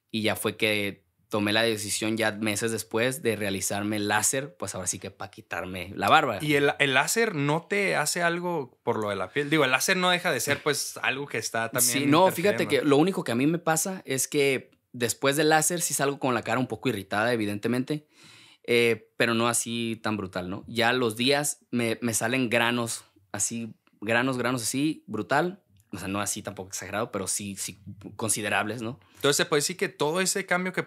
Y ya fue que tomé la decisión ya meses después de realizarme el láser, pues ahora sí que para quitarme la barba. ¿Y el, el, láser no te hace algo por lo de la piel? Digo, el láser no deja de ser pues algo que está también... Sí, no, fíjate que lo único que a mí me pasa es que después del láser sí salgo con la cara un poco irritada, evidentemente, eh, pero no así tan brutal, ¿no? Ya los días me, me salen granos, así, granos, granos así, brutal o sea, no así tampoco exagerado, pero sí, sí considerables, ¿no? Entonces se puede decir que todo ese cambio que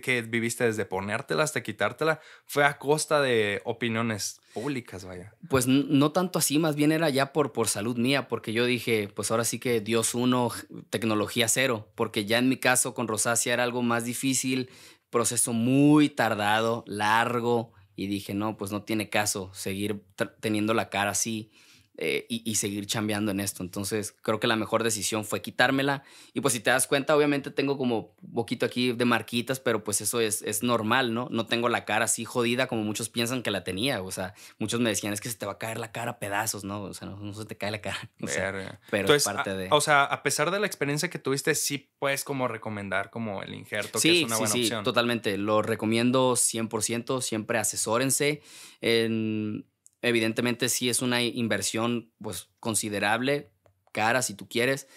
que viviste desde ponértela hasta quitártela, fue a costa de opiniones públicas, vaya. Pues no tanto así, más bien era ya por, por salud mía, porque yo dije, pues ahora sí que Dios uno, tecnología cero, porque ya en mi caso con rosácea era algo más difícil, proceso muy tardado, largo, y dije, no, pues no tiene caso seguir teniendo la cara así. Eh, y, seguir chambeando en esto. Entonces, creo que la mejor decisión fue quitármela. Y pues si te das cuenta, obviamente tengo como poquito aquí de marquitas, pero pues eso es, es normal, ¿no? No tengo la cara así jodida como muchos piensan que la tenía. O sea, muchos me decían, es que se te va a caer la cara a pedazos, ¿no? O sea, no, se te cae la cara. O sea, pero parte de... o sea, a pesar de la experiencia que tuviste, sí puedes como recomendar como el injerto, sí, que es una sí, buena sí, Sí, totalmente. Lo recomiendo 100%. Siempre asesórense. En Evidentemente sí es una inversión pues considerable, cara si tú quieres,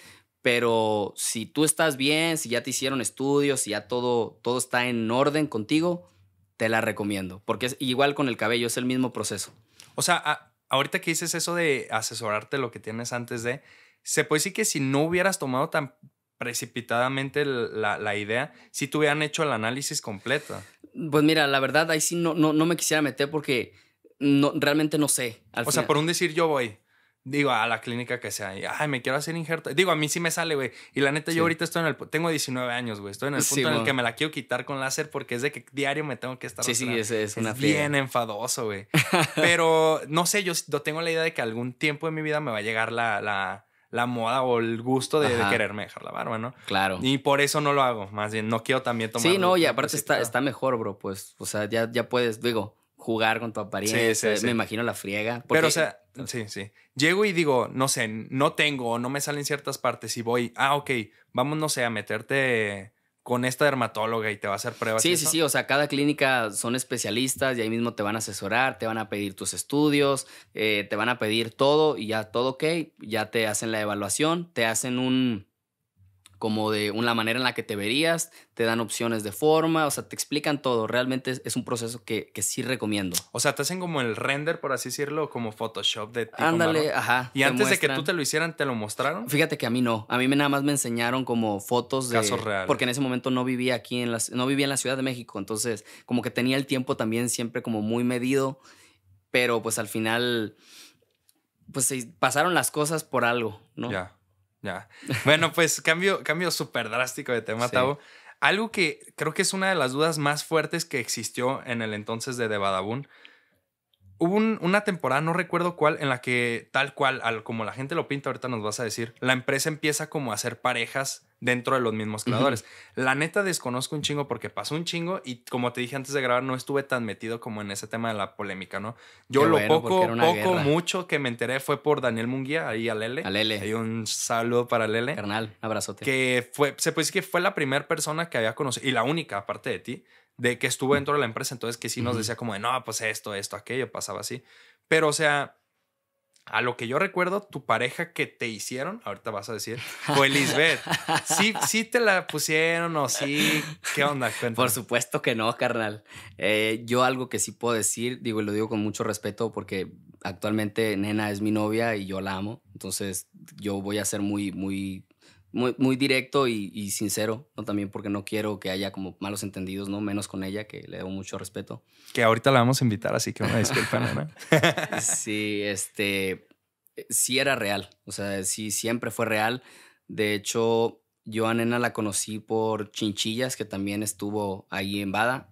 pero si tú estás bien, si ya te hicieron estudios, si ya todo, todo está en orden contigo, te la recomiendo, porque es igual con el cabello, es el mismo proceso. O sea, ahorita que dices eso de asesorarte lo que tienes antes de, se puede decir que si no hubieras tomado tan precipitadamente la, la idea, si te hubieran hecho el análisis completo. Pues mira, la verdad, ahí sí no, no, no me quisiera meter porque no, realmente no sé. o sea, por un decir yo voy, digo, a la clínica que sea, y, ay, me quiero hacer injerto. Digo, a mí sí me sale, güey. Y la neta, yo ahorita estoy en el, tengo 19 años, güey. Estoy en el punto en el que me la quiero quitar con láser porque es de que diario me tengo que estar. Sí, sí, es una es Bien enfadoso, güey. Pero no sé, yo tengo la idea de que algún tiempo de mi vida me va a llegar la, moda o el gusto de, quererme dejar la barba, ¿no? Claro. Y por eso no lo hago, más bien, no quiero también tomar. Sí, no, y aparte está, está mejor, bro, pues, o sea, ya, ya puedes, digo, jugar con tu apariencia. Eh, me imagino la friega. Pero, o sea, sí, sí. Llego y digo, no sé, no tengo, no me salen ciertas partes y voy, ah, ok, vamos, no sé, a meterte con esta dermatóloga y te va a hacer pruebas. Sí, sí, sí, o sea, cada clínica son especialistas y ahí mismo te van a asesorar, te van a pedir tus estudios, eh, te van a pedir todo y ya todo ok, ya te hacen la evaluación, te hacen un, como de una manera en la que te verías, te dan opciones de forma, o sea, te explican todo. Realmente es, un proceso que, sí recomiendo. O sea, te hacen como el render, por así decirlo, como Photoshop de ti. Ándale, ajá. Y antes de que tú te lo hicieran, ¿te lo mostraron? Fíjate que a mí no. A mí nada más me enseñaron como fotos de... Casos reales. Porque en ese momento no vivía aquí, en la, no vivía en la Ciudad de México, entonces como que tenía el tiempo también siempre como muy medido, pero pues al final, pues pasaron las cosas por algo, ¿no? Ya. Ya. Bueno, pues cambio, cambio súper drástico de tema, Algo que creo que es una de las dudas más fuertes que existió en el entonces de Devadabun. Hubo una temporada, no recuerdo cuál, en la que tal cual, como la gente lo pinta, ahorita nos vas a decir, la empresa empieza como a hacer parejas dentro de los mismos creadores. La neta desconozco un chingo porque pasó un chingo y como te dije antes de grabar, no estuve tan metido como en ese tema de la polémica, ¿no? Yo lo poco, poco, mucho que me enteré fue por Daniel Munguía, ahí a Lele. Hay un saludo para Lele. Carnal, abrazote. Que fue, se puede decir que fue la primera persona que había conocido y la única, aparte de ti, de que estuvo dentro de la empresa. Entonces, que sí nos decía como de, no, pues esto, esto, aquello, pasaba así. Pero, o sea, a lo que yo recuerdo, tu pareja que te hicieron, ahorita vas a decir, fue Lisbeth. ¿Sí, sí te la pusieron o sí? ¿Qué onda? Por supuesto que no, carnal. Eh, yo algo que sí puedo decir, digo, y lo digo con mucho respeto porque actualmente Nena es mi novia y yo la amo. Entonces yo voy a ser muy, muy muy, directo y, sincero, ¿no? También porque no quiero que haya como malos entendidos, ¿no? Menos con ella, que le debo mucho respeto. Que ahorita la vamos a invitar, así que una disculpa, ¿no? sí, este, eh, sí era real, o sea, sí siempre fue real. De hecho, yo a Nena la conocí por Chinchillas, que también estuvo ahí en Bada.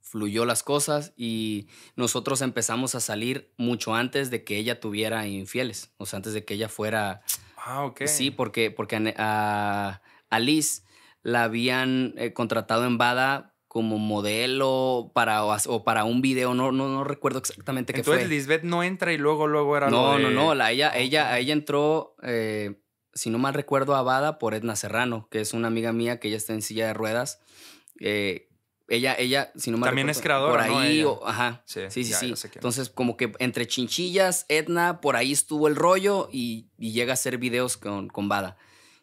Fluyó las cosas y nosotros empezamos a salir mucho antes de que ella tuviera infieles, o sea, antes de que ella fuera Ah, ok. Sí, porque, porque a, Liz la habían eh, contratado en Bada como modelo para o, para un video, no, no, recuerdo exactamente qué fue. Entonces Lisbeth no entra y luego, luego era No, no, no, la, ella, ella, ella entró, eh, si no mal recuerdo, a Bada por Edna Serrano, que es una amiga mía que ella está en silla de ruedas, eh, ella, ella, si no me También es creadora. Por ahí, ajá. Sí, sí, sí. Entonces, como que entre Chinchillas, Edna, por ahí estuvo el rollo y, llega a hacer videos con, con Bada.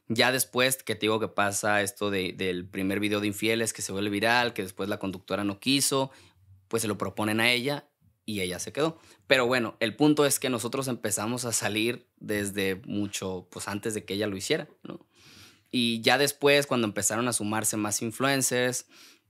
Ya después, que te digo que pasa esto del primer video de Infieles, que se vuelve viral, que después la conductora no quiso, pues se lo proponen a ella y ella se quedó. Pero bueno, el punto es que nosotros empezamos a salir desde mucho, pues antes de que ella lo hiciera, ¿no? Y ya después, cuando empezaron a sumarse más influencers,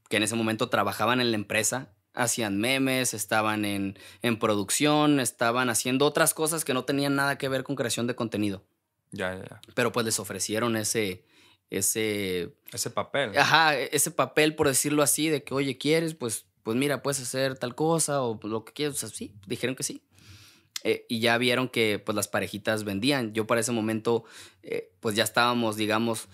que en ese momento trabajaban en la empresa, hacían memes, estaban en, producción, estaban haciendo otras cosas que no tenían nada que ver con creación de contenido. Ya, ya, Pero pues les ofrecieron ese, ese... Ese papel. Ajá, e-, ese papel, por decirlo así, de que, oye, ¿quieres? Pues, pues mira, puedes hacer tal cosa o pues, lo que quieras. O sí, dijeron que sí. Eh, y ya vieron que pues las parejitas vendían. Yo para ese momento, eh, pues ya estábamos, digamos,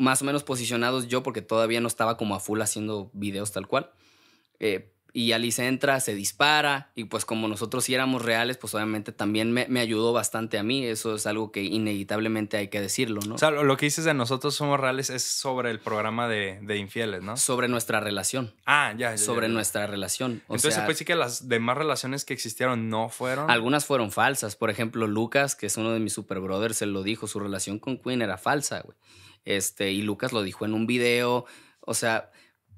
más o menos posicionados yo porque todavía no estaba como a full haciendo videos tal cual. Eh, y Alice entra, se dispara y pues como nosotros sí éramos reales, pues obviamente también me, ayudó bastante a mí. Eso es algo que inevitablemente hay que decirlo, ¿no? O sea, lo, que dices de nosotros somos reales es sobre el programa de, infieles, ¿no? Sobre nuestra relación. Ah, ya. sobre nuestra relación. Entonces, pues sí que las demás relaciones que existieron no fueron. Algunas fueron falsas. Por ejemplo, Lucas, que es uno de mis super brothers, él lo dijo, su relación con Queen era falsa, güey este, y Lucas lo dijo en un video, o sea,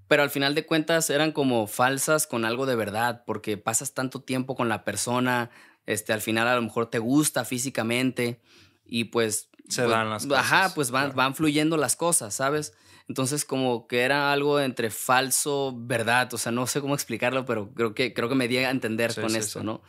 pero al final de cuentas eran como falsas con algo de verdad, porque pasas tanto tiempo con la persona, este, al final a lo mejor te gusta físicamente y pues... Se pues, dan las cosas. Ajá, pues van, fluyendo las cosas, ¿sabes? Entonces, como que era algo entre falso, verdad. O sea, no sé cómo explicarlo, pero creo que, creo que me di a entender con esto, ¿no?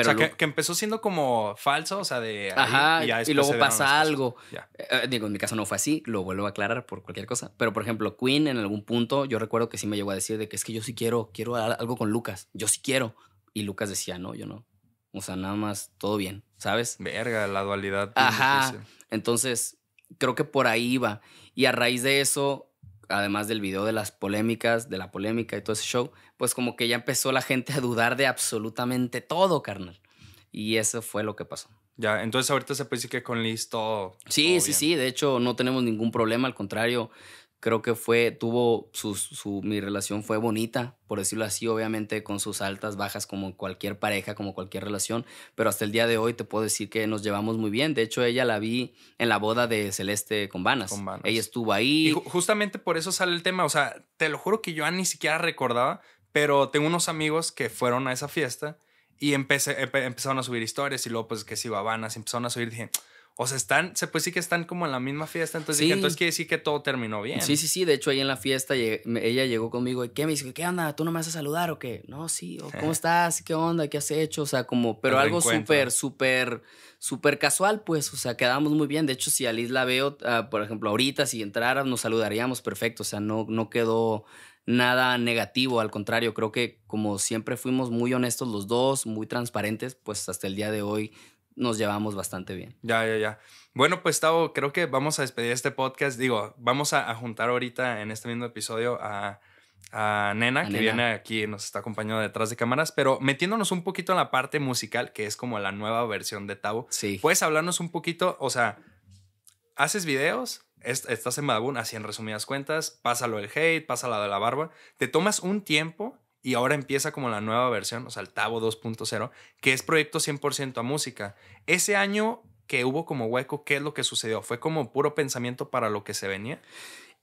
o sea, que, empezó siendo como falso, o sea, de... Ajá, y, luego pasa algo. Eh, digo, en mi caso no fue así, lo vuelvo a aclarar por cualquier cosa. Pero, por ejemplo, Queen en algún punto, yo recuerdo que sí me llegó a decir de que es que yo sí quiero, quiero algo con Lucas, yo sí quiero. Y Lucas decía, no, yo no. O sea, nada más, todo bien, ¿sabes? Verga, la dualidad. Ajá. Entonces, creo que por ahí iba. Y a raíz de eso, además del video de las polémicas, de la polémica y todo ese show, pues como que ya empezó la gente a dudar de absolutamente todo, carnal. Y eso fue lo que pasó. Ya, entonces ahorita se puede decir que con Liz todo. Sí, sí, sí. De hecho, no tenemos ningún problema. Al contrario, creo que fue, tuvo su, mi relación fue bonita, por decirlo así, obviamente con sus altas, bajas, como cualquier pareja, como cualquier relación, pero hasta el día de hoy te puedo decir que nos llevamos muy bien. De hecho, ella la vi en la boda de Celeste con Vanas. Con Vanas. Ella estuvo ahí. Y justamente por eso sale el tema, o sea, te lo juro que yo ni siquiera recordaba, pero tengo unos amigos que fueron a esa fiesta y empecé, empezaron a subir historias y luego pues que si Babanas empezaron a subir dije, o sea, están, se pues sí que están como en la misma fiesta, entonces entonces quiere decir que todo terminó bien. Sí, sí, sí, de hecho ahí en la fiesta ella llegó conmigo y qué me dice, ¿qué onda? ¿Tú no me vas a saludar o qué? No, sí, ¿cómo estás? ¿Qué onda? ¿Qué has hecho? O sea, como, pero algo súper, súper, súper casual, pues, o sea, quedamos muy bien. De hecho, si a la veo, ah, por ejemplo, ahorita, si entrara, nos saludaríamos perfecto, o sea, no, no quedó nada negativo, al contrario, creo que como siempre fuimos muy honestos los dos, muy transparentes, pues hasta el día de hoy nos llevamos bastante bien. Ya, ya, ya. Bueno, pues Tavo, creo que vamos a despedir este podcast. Digo, vamos a, juntar ahorita en este mismo episodio a, Nena, que viene aquí y nos está acompañando detrás de cámaras, pero metiéndonos un poquito en la parte musical, que es como la nueva versión de Tavo. Sí. ¿Puedes hablarnos un poquito, o sea, haces videos, estás en Badabun, así en resumidas cuentas, pásalo el hate, pásalo de la barba, te tomas un tiempo y ahora empieza como la nueva versión, o sea, el Tavo 2.0, que es proyecto 100% a música. Ese año que hubo como hueco, ¿qué es lo que sucedió? ¿Fue como puro pensamiento para lo que se venía?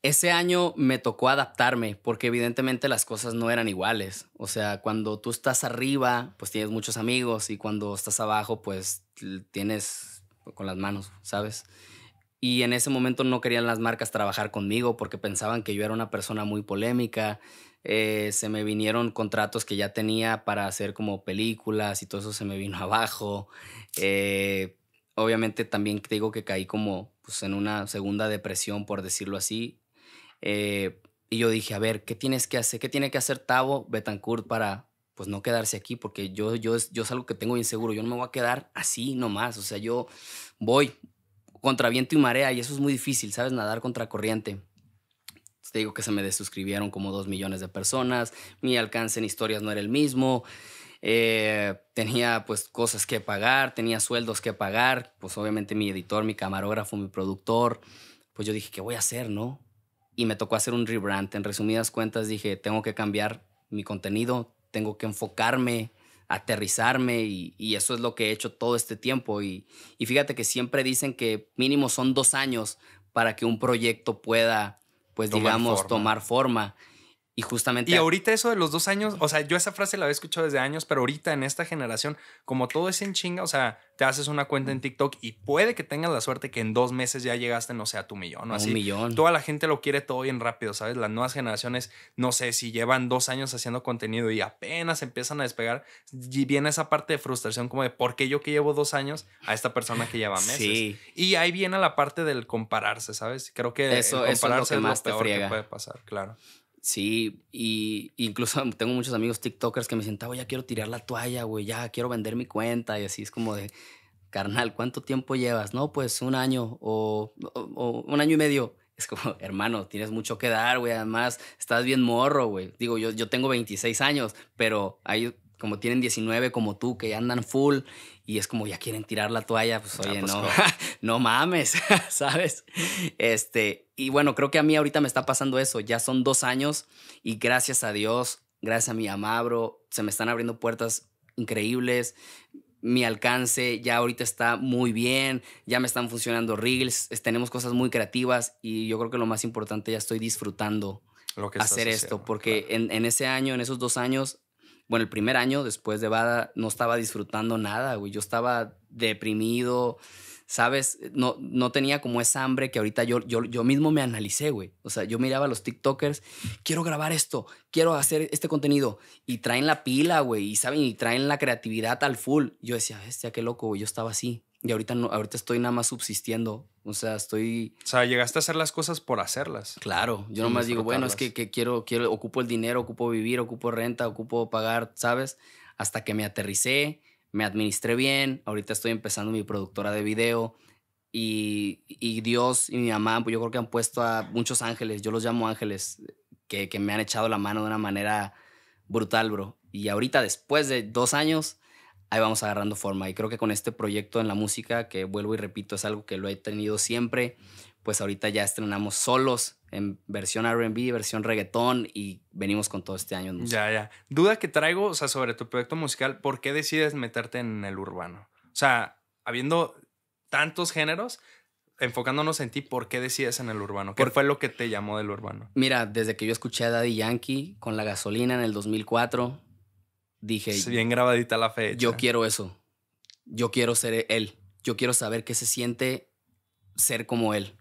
Ese año me tocó adaptarme porque evidentemente las cosas no eran iguales. O sea, cuando tú estás arriba, pues tienes muchos amigos y cuando estás abajo, pues tienes con las manos, ¿sabes? Y en ese momento no querían las marcas trabajar conmigo porque pensaban que yo era una persona muy polémica. Eh, se me vinieron contratos que ya tenía para hacer como películas y todo eso se me vino abajo. Eh, obviamente también te digo que caí como pues, en una segunda depresión, por decirlo así. Eh, y yo dije, a ver, ¿qué tienes que hacer? ¿Qué tiene que hacer Tavo Betancourt para pues no quedarse aquí? Porque yo, yo, yo es algo que tengo inseguro. Yo no me voy a quedar así nomás. O sea, yo voy, contra viento y marea y eso es muy difícil, ¿sabes? Nadar contra corriente. Te digo que se me desuscribieron como dos millones de personas, mi alcance en historias no era el mismo, eh, tenía pues cosas que pagar, tenía sueldos que pagar, pues obviamente mi editor, mi camarógrafo, mi productor, pues yo dije, ¿qué voy a hacer, no? Y me tocó hacer un rebrand. En resumidas cuentas dije, tengo que cambiar mi contenido, tengo que enfocarme aterrizarme y, eso es lo que he hecho todo este tiempo. Y, fíjate que siempre dicen que mínimo son dos años para que un proyecto pueda, pues digamos, tomar forma. Y justamente. Y ahorita eso de los dos años, o sea, yo esa frase la había escuchado desde años, pero ahorita en esta generación, como todo es en chinga, o sea, te haces una cuenta en TikTok y puede que tengas la suerte que en dos meses ya llegaste, no sé, a tu millón o así. Un millón. Toda la gente lo quiere todo bien rápido, ¿sabes? Las nuevas generaciones, no sé, si llevan dos años haciendo contenido y apenas empiezan a despegar, y viene esa parte de frustración como de por qué yo que llevo dos años a esta persona que lleva meses. Y ahí viene la parte del compararse, ¿sabes? Creo que eso, el compararse es lo, peor que puede pasar, claro. Sí, y incluso tengo muchos amigos TikTokers que me dicen, ya quiero tirar la toalla, güey, ya quiero vender mi cuenta. Y así es como de, carnal, ¿cuánto tiempo llevas? No, pues un año o, un año y medio. Es como, hermano, tienes mucho que dar, güey. Además, estás bien morro, güey. Digo, yo, yo tengo 26 años, pero hay como tienen 19 como tú, que andan full y es como ya quieren tirar la toalla, pues ah, oye, pues, no, no mames, ¿sabes? Este, y bueno, creo que a mí ahorita me está pasando eso. Ya son dos años y gracias a Dios, gracias a mi amabro, se me están abriendo puertas increíbles. Mi alcance ya ahorita está muy bien, ya me están funcionando reels, tenemos cosas muy creativas y yo creo que lo más importante ya estoy disfrutando lo que hacer esto, porque en, en ese año, en esos dos años, bueno, el primer año después de Bada no estaba disfrutando nada, güey. Yo estaba deprimido, ¿sabes? Eh, no, no tenía como esa hambre que ahorita yo, yo, yo mismo me analicé, güey. O sea, yo miraba a los TikTokers, quiero grabar esto, quiero hacer este contenido. Y traen la pila, güey, y saben, y traen la creatividad al full. Yo decía, este, qué loco, güey, yo estaba así. Y ahorita, no, ahorita estoy nada más subsistiendo. O sea, estoy... O sea, llegaste a hacer las cosas por hacerlas. Claro, yo nomás digo, bueno, es que, que, quiero, quiero, ocupo el dinero, ocupo vivir, ocupo renta, ocupo pagar, ¿sabes? Hasta que me aterricé, me administré bien, ahorita estoy empezando mi productora de video y, y Dios y mi mamá, pues yo creo que han puesto a muchos ángeles, yo los llamo ángeles, que, me han echado la mano de una manera brutal, bro. Y ahorita, después de dos años, ahí vamos agarrando forma. Y creo que con este proyecto en la música, que vuelvo y repito, es algo que lo he tenido siempre pues ahorita ya estrenamos solos en versión RB, versión reggaetón y venimos con todo este año. Ya, ya. Duda que traigo, o sea, sobre tu proyecto musical, ¿por qué decides meterte en el urbano? O sea, habiendo tantos géneros, enfocándonos en ti, ¿por qué decides en el urbano? ¿Qué fue lo que te llamó del urbano? Mira, desde que yo escuché a Daddy Yankee con la gasolina en el 2004, dije... bien grabadita la fecha. Yo quiero eso. Yo quiero ser él. Yo quiero saber qué se siente ser como él.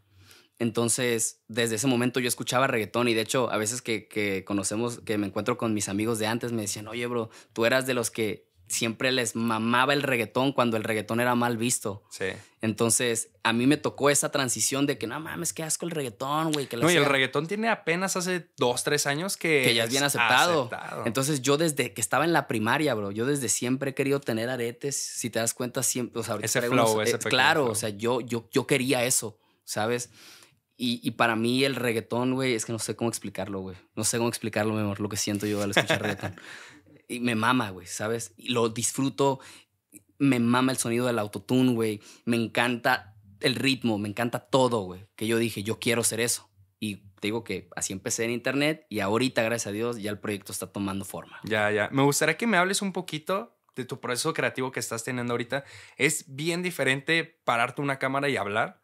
Entonces, desde ese momento yo escuchaba reggaetón y de hecho, a veces que, conocemos, que me encuentro con mis amigos de antes, me decían, oye, bro, tú eras de los que siempre les mamaba el reggaetón cuando el reggaetón era mal visto. Sí. Entonces, a mí me tocó esa transición de que no mames, qué asco el reggaetón, güey. No, el reggaetón tiene apenas hace dos, tres años que. Que ya es bien aceptado. Entonces, yo desde que estaba en la primaria, bro, yo desde siempre he querido tener aretes. Si te das cuenta, siempre. O ese flow, eh, Claro, o sea, yo, yo, yo quería eso, ¿sabes? Y, para mí el reggaetón, güey, es que no sé cómo explicarlo, güey. No sé cómo explicarlo, mejor lo que siento yo al escuchar reggaetón. Y me mama, güey, ¿sabes? lo disfruto. Me mama el sonido del autotune, güey. Me encanta el ritmo, me encanta todo, güey. Que yo dije, yo quiero ser eso. Y te digo que así empecé en internet y ahorita, gracias a Dios, ya el proyecto está tomando forma. Ya, ya. Me gustaría que me hables un poquito de tu proceso creativo que estás teniendo ahorita. Es bien diferente pararte una cámara y hablar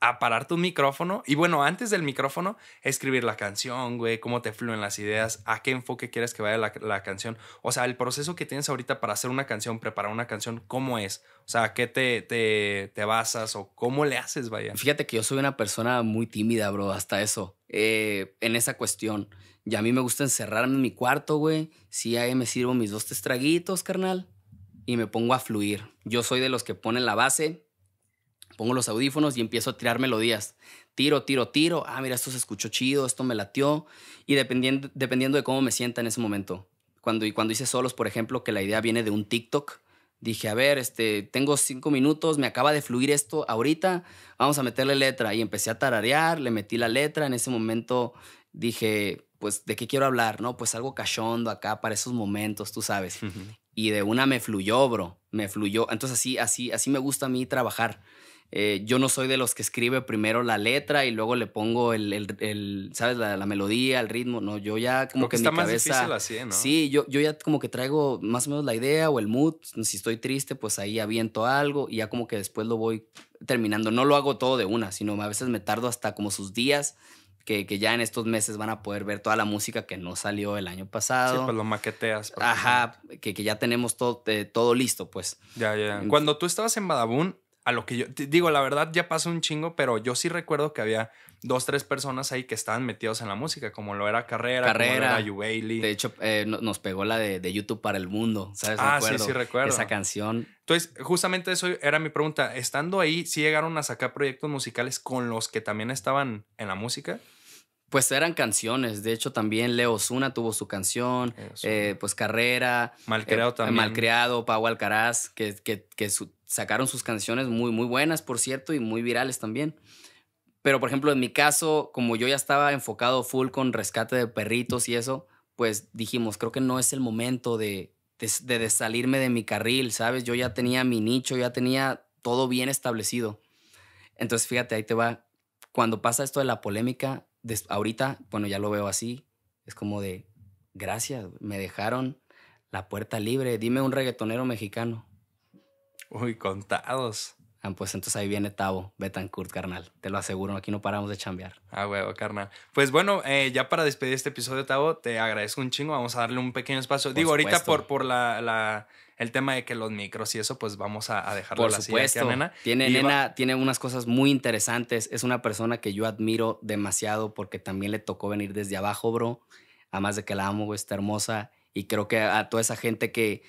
a parar tu micrófono y bueno, antes del micrófono, escribir la canción, güey, cómo te fluyen las ideas, a qué enfoque quieres que vaya la, canción. O sea, el proceso que tienes ahorita para hacer una canción, preparar una canción, ¿cómo es? O sea, ¿qué te, te, basas o cómo le haces, vaya? Fíjate que yo soy una persona muy tímida, bro, hasta eso, eh, en esa cuestión. Y a mí me gusta encerrarme en mi cuarto, güey. Si ahí me sirvo mis dos, tres carnal, y me pongo a fluir. Yo soy de los que ponen la base Pongo los audífonos y empiezo a tirar melodías. Tiro, tiro, tiro. Ah, mira, esto se escuchó chido, esto me latió. Y dependiendo, dependiendo de cómo me sienta en ese momento. Cuando, y cuando hice solos, por ejemplo, que la idea viene de un TikTok, dije, a ver, este, tengo cinco minutos, me acaba de fluir esto ahorita, vamos a meterle letra. Y empecé a tararear, le metí la letra. En ese momento dije, pues, ¿de qué quiero hablar? No, pues algo cachondo acá para esos momentos, tú sabes. Y de una me fluyó, bro, me fluyó. Entonces así, así, así me gusta a mí trabajar. Eh, yo no soy de los que escribe primero la letra y luego le pongo el, el, ¿sabes? La, melodía, el ritmo. No, yo ya como, que, que está más difícil así, ¿no? Sí, yo, yo ya como que traigo más o menos la idea o el mood. Si estoy triste, pues ahí aviento algo y ya como que después lo voy terminando. No lo hago todo de una, sino a veces me tardo hasta como sus días. Que, que, ya en estos meses van a poder ver toda la música que no salió el año pasado. Sí, pues lo maqueteas. Ajá, que, que, ya tenemos todo, eh, todo listo, pues. Ya, ya. Cuando tú estabas en Badabun, a lo que yo digo, la verdad ya pasó un chingo, pero yo sí recuerdo que había dos, tres personas ahí que estaban metidos en la música, como lo era Carrera, Carrera como De hecho, eh, nos pegó la de, YouTube para el mundo, ¿sabes? Ah, sí, recuerdo. Esa canción. Entonces, justamente eso era mi pregunta. Estando ahí, si llegaron a sacar proyectos musicales con los que también estaban en la música? Pues eran canciones. De hecho, también Leo Zuna tuvo su canción. Eh, pues Carrera. Malcreado eh, también. Malcreado, Pau Alcaraz, que su, sacaron sus canciones muy, muy buenas, por cierto, y muy virales también. Pero, por ejemplo, en mi caso, como yo ya estaba enfocado full con rescate de perritos y eso, pues dijimos, creo que no es el momento de, de, salirme de mi carril, ¿sabes? Yo ya tenía mi nicho, ya tenía todo bien establecido. Entonces, fíjate, ahí te va. Cuando pasa esto de la polémica, de ahorita, bueno, ya lo veo así, es como de, gracias, me dejaron la puerta libre, dime un reggaetonero mexicano. Uy, contados. Ah, pues entonces ahí viene Tavo, Betancourt, carnal. Te lo aseguro, aquí no paramos de chambear. Ah, huevo, carnal. Pues bueno, eh, ya para despedir este episodio, Tavo, te agradezco un chingo. Vamos a darle un pequeño espacio. Digo, ahorita por, por la, el tema de que los micros y eso, pues vamos a, a dejarlo por la supuesto. nena. Tiene, nena tiene unas cosas muy interesantes. Es una persona que yo admiro demasiado porque también le tocó venir desde abajo, bro. Además de que la amo, güey, está hermosa. Y creo que a toda esa gente que,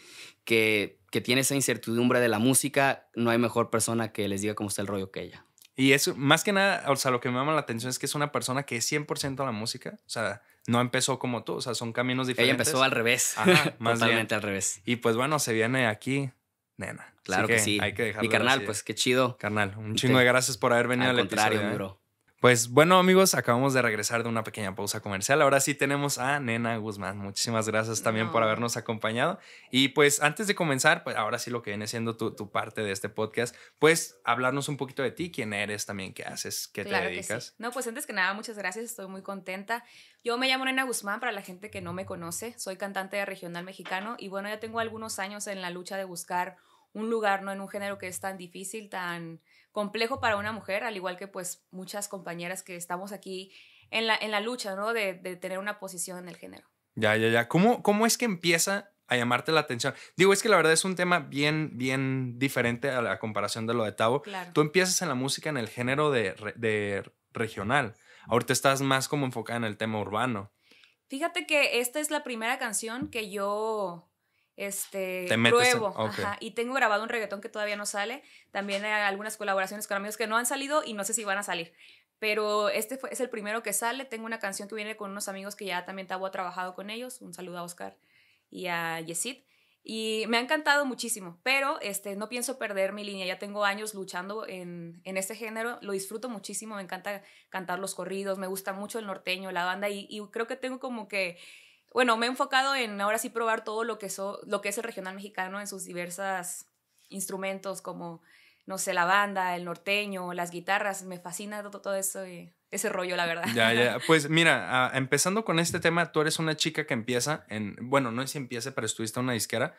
que que tiene esa incertidumbre de la música, no hay mejor persona que les diga cómo está el rollo que ella. Y eso, más que nada, o sea, lo que me llama la atención es que es una persona que es 100% a la música. O sea, no empezó como tú, o sea, son caminos diferentes. Ella empezó al revés. Totalmente al revés. Y pues bueno, se viene aquí, nena. Claro que, sí. y carnal, pues qué chido. Carnal, un chingo de gracias por haber venido al, al contrario, episodio, ¿eh? bro. Pues bueno, amigos, acabamos de regresar de una pequeña pausa comercial. Ahora sí tenemos a Nena Guzmán. Muchísimas gracias también por habernos acompañado. Y pues antes de comenzar, pues ahora sí lo que viene siendo tu, parte de este podcast, pues hablarnos un poquito de ti, quién eres también, qué haces, qué te dedicas. No, pues antes que nada, muchas gracias, estoy muy contenta. Yo me llamo Nena Guzmán para la gente que no me conoce, soy cantante de regional mexicano y bueno, ya tengo algunos años en la lucha de buscar un lugar, ¿no? En un género que es tan difícil, tan complejo para una mujer, al igual que pues muchas compañeras que estamos aquí en la, en la lucha, ¿no? De, tener una posición en el género. Ya, ya, ya. ¿Cómo, cómo es que empieza a llamarte la atención. Digo, es que la verdad es un tema bien, bien diferente a la comparación de lo de Tavo. Claro. Tú empiezas en la música en el género de, de, regional. Ahorita estás más como enfocada en el tema urbano. Fíjate que esta es la primera canción que yo este, pruebo. ajá, y tengo grabado un reggaetón que todavía no sale. También hay algunas colaboraciones con amigos que no han salido y no sé si van a salir. Pero este es el primero que sale. Tengo una canción que viene con unos amigos que ya también Tabo ha trabajado con ellos. Un saludo a Oscar y a Yesid. Y me ha encantado muchísimo, pero este, no pienso perder mi línea. Ya tengo años luchando en, en este género, lo disfruto muchísimo, me encanta cantar los corridos, me gusta mucho el norteño, la banda, y creo que tengo como que bueno, me he enfocado en ahora sí probar todo lo que, so, lo que es el regional mexicano en sus diversas instrumentos como, no sé, la banda, el norteño, las guitarras. Me fascina todo, eso y ese rollo, la verdad. Ya, ya. Pues mira, empezando con este tema, tú eres una chica que empieza en, bueno, no es si empiece, pero estuviste en una disquera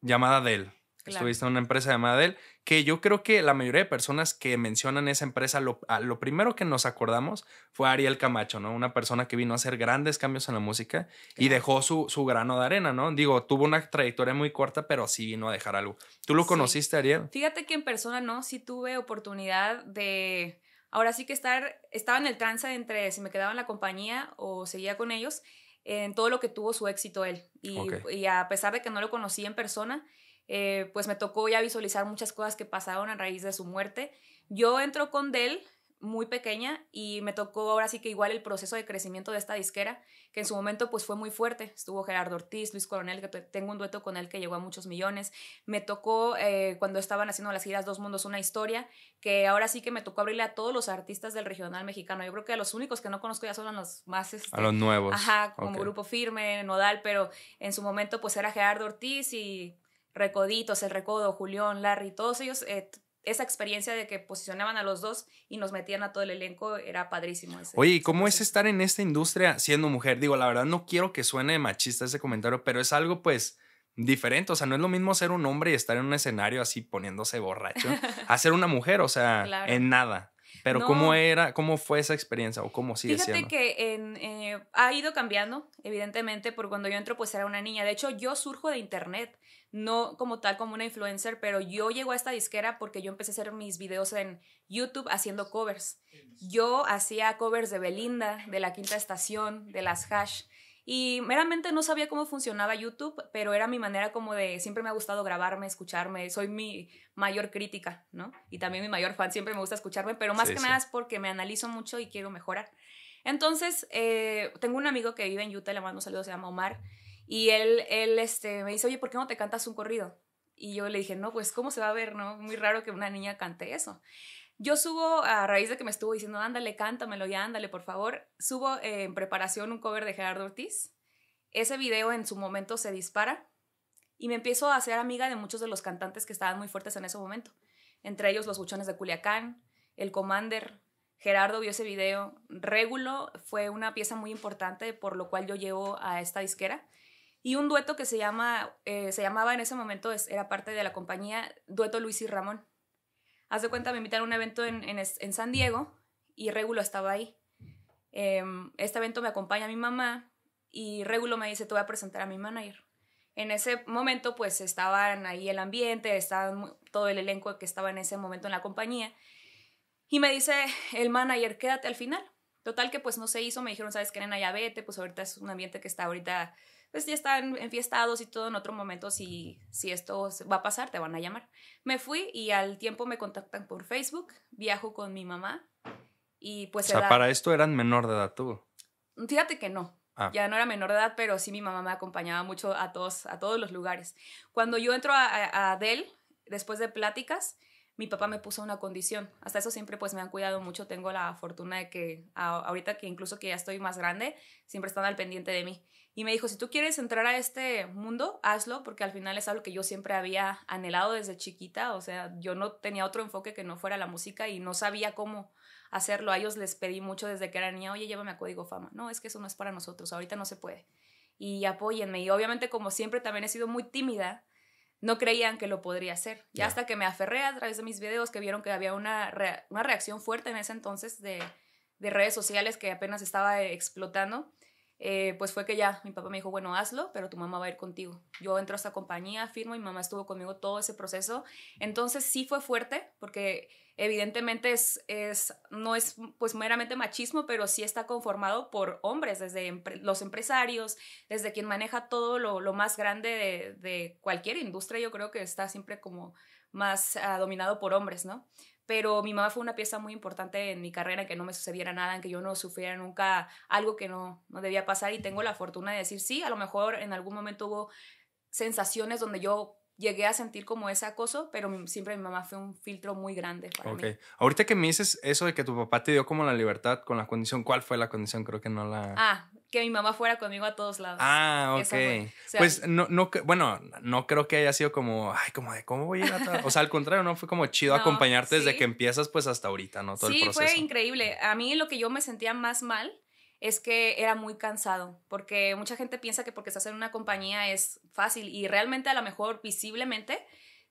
llamada Dell. Estuviste en una empresa de Madel, que yo creo que la mayoría de personas que mencionan esa empresa, lo, primero que nos acordamos fue Ariel Camacho, ¿no? Una persona que vino a hacer grandes cambios en la música y dejó su, su, grano de arena, ¿no? Digo, tuvo una trayectoria muy corta, pero sí vino a dejar algo. ¿Tú lo conociste, Ariel? Fíjate que en persona no, sí tuve oportunidad de... Ahora sí que estar, estaba en el trance entre si me quedaba en la compañía o seguía con ellos, en todo lo que tuvo su éxito él. Y, y a pesar de que no lo conocí en persona, eh, pues me tocó ya visualizar muchas cosas que pasaron a raíz de su muerte. Yo entro con Dell muy pequeña y me tocó ahora sí que igual el proceso de crecimiento de esta disquera, que en su momento pues fue muy fuerte. Estuvo Gerardo Ortiz, Luis Coronel, que tengo un dueto con él que llegó a muchos millones. Me tocó eh, cuando estaban haciendo las giras Dos Mundos una historia, que ahora sí que me tocó abrirle a todos los artistas del regional mexicano. Yo creo que a los únicos que no conozco ya son los más... Este, a los nuevos. Ajá, como Grupo Firme, Nodal, pero en su momento pues era Gerardo Ortiz y Recoditos, El Recodo, Julián, Larry, todos ellos, eh, esa experiencia de que posicionaban a los dos y nos metían a todo el elenco era padrísimo. Oye, ¿y cómo es estar en esta industria siendo mujer? Digo, la verdad no quiero que suene machista ese comentario, pero es algo pues diferente, o sea, no es lo mismo ser un hombre y estar en un escenario así poniéndose borracho a ser una mujer, o sea, en nada. Pero cómo era, cómo fue esa experiencia o cómo sigue Fíjate que eh, ha ido cambiando, evidentemente, porque cuando yo entro pues era una niña. De hecho, yo surjo de internet no como tal como una influencer, pero yo llego a esta disquera porque yo empecé a hacer mis videos en YouTube haciendo covers. Yo hacía covers de Belinda, de la Quinta Estación, de las Hash. Y meramente no sabía cómo funcionaba YouTube, pero era mi manera como de, siempre me ha gustado grabarme, escucharme, soy mi mayor crítica, ¿no? Y también mi mayor fan, siempre me gusta escucharme, pero más que nada es porque me analizo mucho y quiero mejorar. Entonces, eh, tengo un amigo que vive en Utah, le mando saludos, se llama Omar, y él, él este, me dice, oye, ¿por qué no te cantas un corrido? Y yo le dije, no, pues, ¿cómo se va a ver, no? Muy raro que una niña cante eso. Yo subo, a raíz de que me estuvo diciendo, ándale, cántamelo ya, ándale, por favor, subo eh, en preparación un cover de Gerardo Ortiz. Ese video en su momento se dispara y me empiezo a hacer amiga de muchos de los cantantes que estaban muy fuertes en ese momento. Entre ellos los buchones de Culiacán, el Commander, Gerardo vio ese video. Régulo fue una pieza muy importante por lo cual yo llevo a esta disquera y un dueto que se, llama, eh, se llamaba en ese momento, es, era parte de la compañía, Dueto Luis y Ramón. Haz de cuenta, me invitaron a un evento en, en, San Diego y Regulo estaba ahí. Em, este evento me acompaña mi mamá y Regulo me dice, te voy a presentar a mi manager. En ese momento, pues estaban ahí el ambiente, estaban todo el elenco que estaba en ese momento en la compañía. Y me dice el manager, quédate al final. Total que pues no se hizo, me dijeron, sabes que nena, ya vete, pues ahorita es un ambiente que está ahorita pues ya están enfiestados y todo, en otro momento si, si esto va a pasar, te van a llamar. Me fui y al tiempo me contactan por Facebook, viajo con mi mamá y pues... O sea, para esto eran menor de edad tú. Fíjate que no. Ah. Ya no era menor de edad, pero sí mi mamá me acompañaba mucho a todos, a todos los lugares. Cuando yo entro a, a, después de pláticas, mi papá me puso una condición. Hasta eso siempre pues me han cuidado mucho. Tengo la fortuna de que ahorita que incluso que ya estoy más grande, siempre están al pendiente de mí. Y me dijo, si tú quieres entrar a este mundo, hazlo, porque al final es algo que yo siempre había anhelado desde chiquita, o sea, yo no tenía otro enfoque que no fuera la música y no sabía cómo hacerlo. A ellos les pedí mucho desde que era niña, oye, llévame a Código Fama. No, es que eso no es para nosotros, ahorita no se puede. Y apóyenme. Y obviamente, como siempre, también he sido muy tímida, no creían que lo podría hacer. Y hasta que me aferré a través de mis videos, que vieron que había una, reacción fuerte en ese entonces de, de redes sociales que apenas estaba eh, explotando eh, pues fue que ya mi papá me dijo, bueno, hazlo, pero tu mamá va a ir contigo. Yo entro a esta compañía, firmo, mi mamá estuvo conmigo todo ese proceso. Entonces sí fue fuerte, porque evidentemente es, no es pues meramente machismo, pero sí está conformado por hombres, desde los empresarios, desde quien maneja todo lo, más grande de, cualquier industria, yo creo que está siempre como más ah, dominado por hombres, ¿no? pero mi mamá fue una pieza muy importante en mi carrera, en que no me sucediera nada, en que yo no sufriera nunca algo que no, debía pasar y tengo la fortuna de decir, sí, a lo mejor en algún momento hubo sensaciones donde yo llegué a sentir como ese acoso, pero siempre mi mamá fue un filtro muy grande para Ahorita que me dices eso de que tu papá te dio como la libertad con la condición, ¿cuál fue la condición? Creo que no la... Ah, que mi mamá fuera conmigo a todos lados. Ah, ok. pues no, no, bueno, no creo que haya sido como, ay, como de cómo voy a ir a O sea, al contrario, no fue como chido acompañarte desde que empiezas pues hasta ahorita, ¿no? Todo sí, el proceso. fue increíble. A mí lo que yo me sentía más mal es que era muy cansado, porque mucha gente piensa que porque estás en una compañía es fácil y realmente a lo mejor visiblemente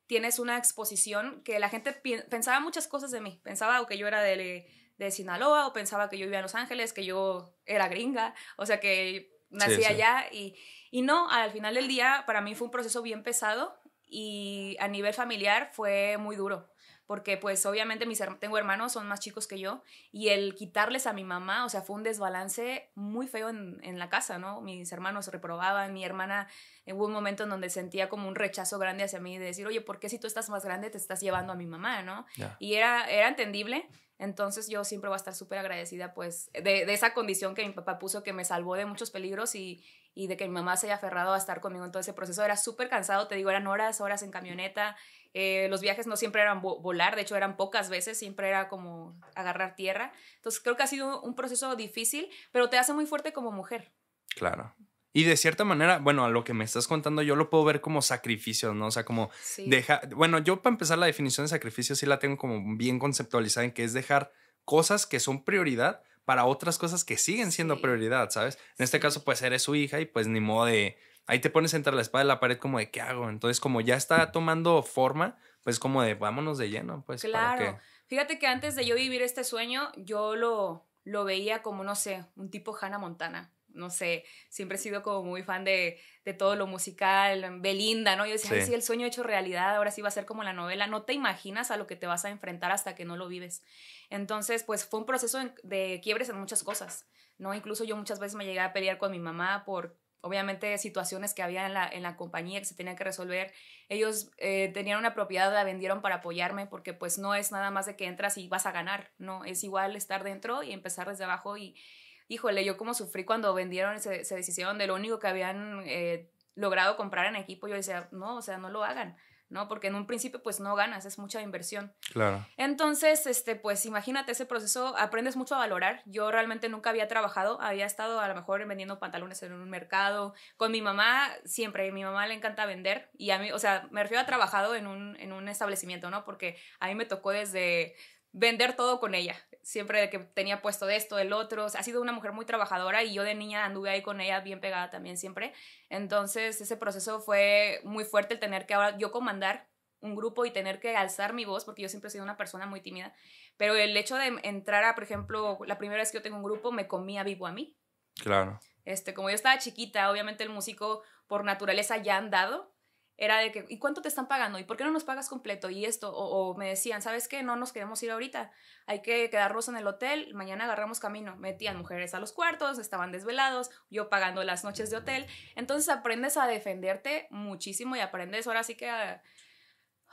tienes una exposición que la gente pensaba muchas cosas de mí, pensaba que yo era de de Sinaloa o pensaba que yo vivía en Los Ángeles, que yo era gringa, o sea, que nací allá y, y no, al final del día para mí fue un proceso bien pesado y a nivel familiar fue muy duro porque pues obviamente mis tengo hermanos, son más chicos que yo, y el quitarles a mi mamá, o sea, fue un desbalance muy feo en, la casa, ¿no? Mis hermanos reprobaban, mi hermana en eh, un momento en donde sentía como un rechazo grande hacia mí de decir, oye, ¿por qué si tú estás más grande te estás llevando a mi mamá, ¿no? Y era, era entendible, entonces yo siempre voy a estar súper agradecida pues de, esa condición que mi papá puso que me salvó de muchos peligros y, de que mi mamá se haya aferrado a estar conmigo en todo ese proceso. Era súper cansado, te digo, eran horas, horas en camioneta. Eh, los viajes no siempre eran volar, de hecho eran pocas veces, siempre era como agarrar tierra. Entonces creo que ha sido un proceso difícil, pero te hace muy fuerte como mujer. Claro. Y de cierta manera, bueno, a lo que me estás contando, yo lo puedo ver como sacrificio, ¿no? O sea, como dejar, deja. Bueno, yo para empezar, la definición de sacrificio sí la tengo como bien conceptualizada en que es dejar cosas que son prioridad para otras cosas que siguen siendo prioridad, ¿sabes? En este caso, pues eres su hija y pues ni modo de. Ahí te pones entre la espada y la pared, como de qué hago. Entonces, como ya está tomando forma, pues como de vámonos de lleno, pues. Claro. Fíjate que antes de yo vivir este sueño, yo lo, lo veía como, no sé, un tipo Hannah Montana no sé, siempre he sido como muy fan de, de todo lo musical, Belinda, ¿no? Yo decía, sí. el sueño hecho realidad, ahora sí va a ser como la novela, no te imaginas a lo que te vas a enfrentar hasta que no lo vives. Entonces, pues fue un proceso de quiebres en muchas cosas, ¿no? Incluso yo muchas veces me llegué a pelear con mi mamá por, obviamente, situaciones que había en la, en la compañía que se tenía que resolver. Ellos eh, tenían una propiedad, la vendieron para apoyarme, porque pues no es nada más de que entras y vas a ganar, ¿no? Es igual estar dentro y empezar desde abajo y híjole, yo como sufrí cuando vendieron ese se, deshicieron de lo único que habían eh, logrado comprar en equipo, yo decía, no, o sea, no lo hagan. ¿no? Porque en un principio pues no ganas, es mucha inversión. Claro. Entonces, este, pues imagínate ese proceso, aprendes mucho a valorar. Yo realmente nunca había trabajado, había estado a lo mejor vendiendo pantalones en un mercado, con mi mamá siempre, a mi mamá le encanta vender y a mí, o sea, me refiero a trabajado en un, en un establecimiento, ¿no? Porque a mí me tocó desde vender todo con ella, siempre que tenía puesto de esto, del otro, ha sido una mujer muy trabajadora y yo de niña anduve ahí con ella bien pegada también siempre. Entonces ese proceso fue muy fuerte el tener que ahora yo comandar un grupo y tener que alzar mi voz, porque yo siempre he sido una persona muy tímida, pero el hecho de entrar a, por ejemplo, la primera vez que yo tengo un grupo, me comía vivo a mí. Claro. Este, como yo estaba chiquita, obviamente el músico por naturaleza ya andado, era de que, ¿y cuánto te están pagando? ¿Y por qué no nos pagas completo? Y esto, o, me decían, ¿sabes qué? No nos queremos ir ahorita, hay que quedarnos en el hotel, mañana agarramos camino. Metían mujeres a los cuartos, estaban desvelados, yo pagando las noches de hotel. Entonces aprendes a defenderte muchísimo y aprendes ahora sí que a...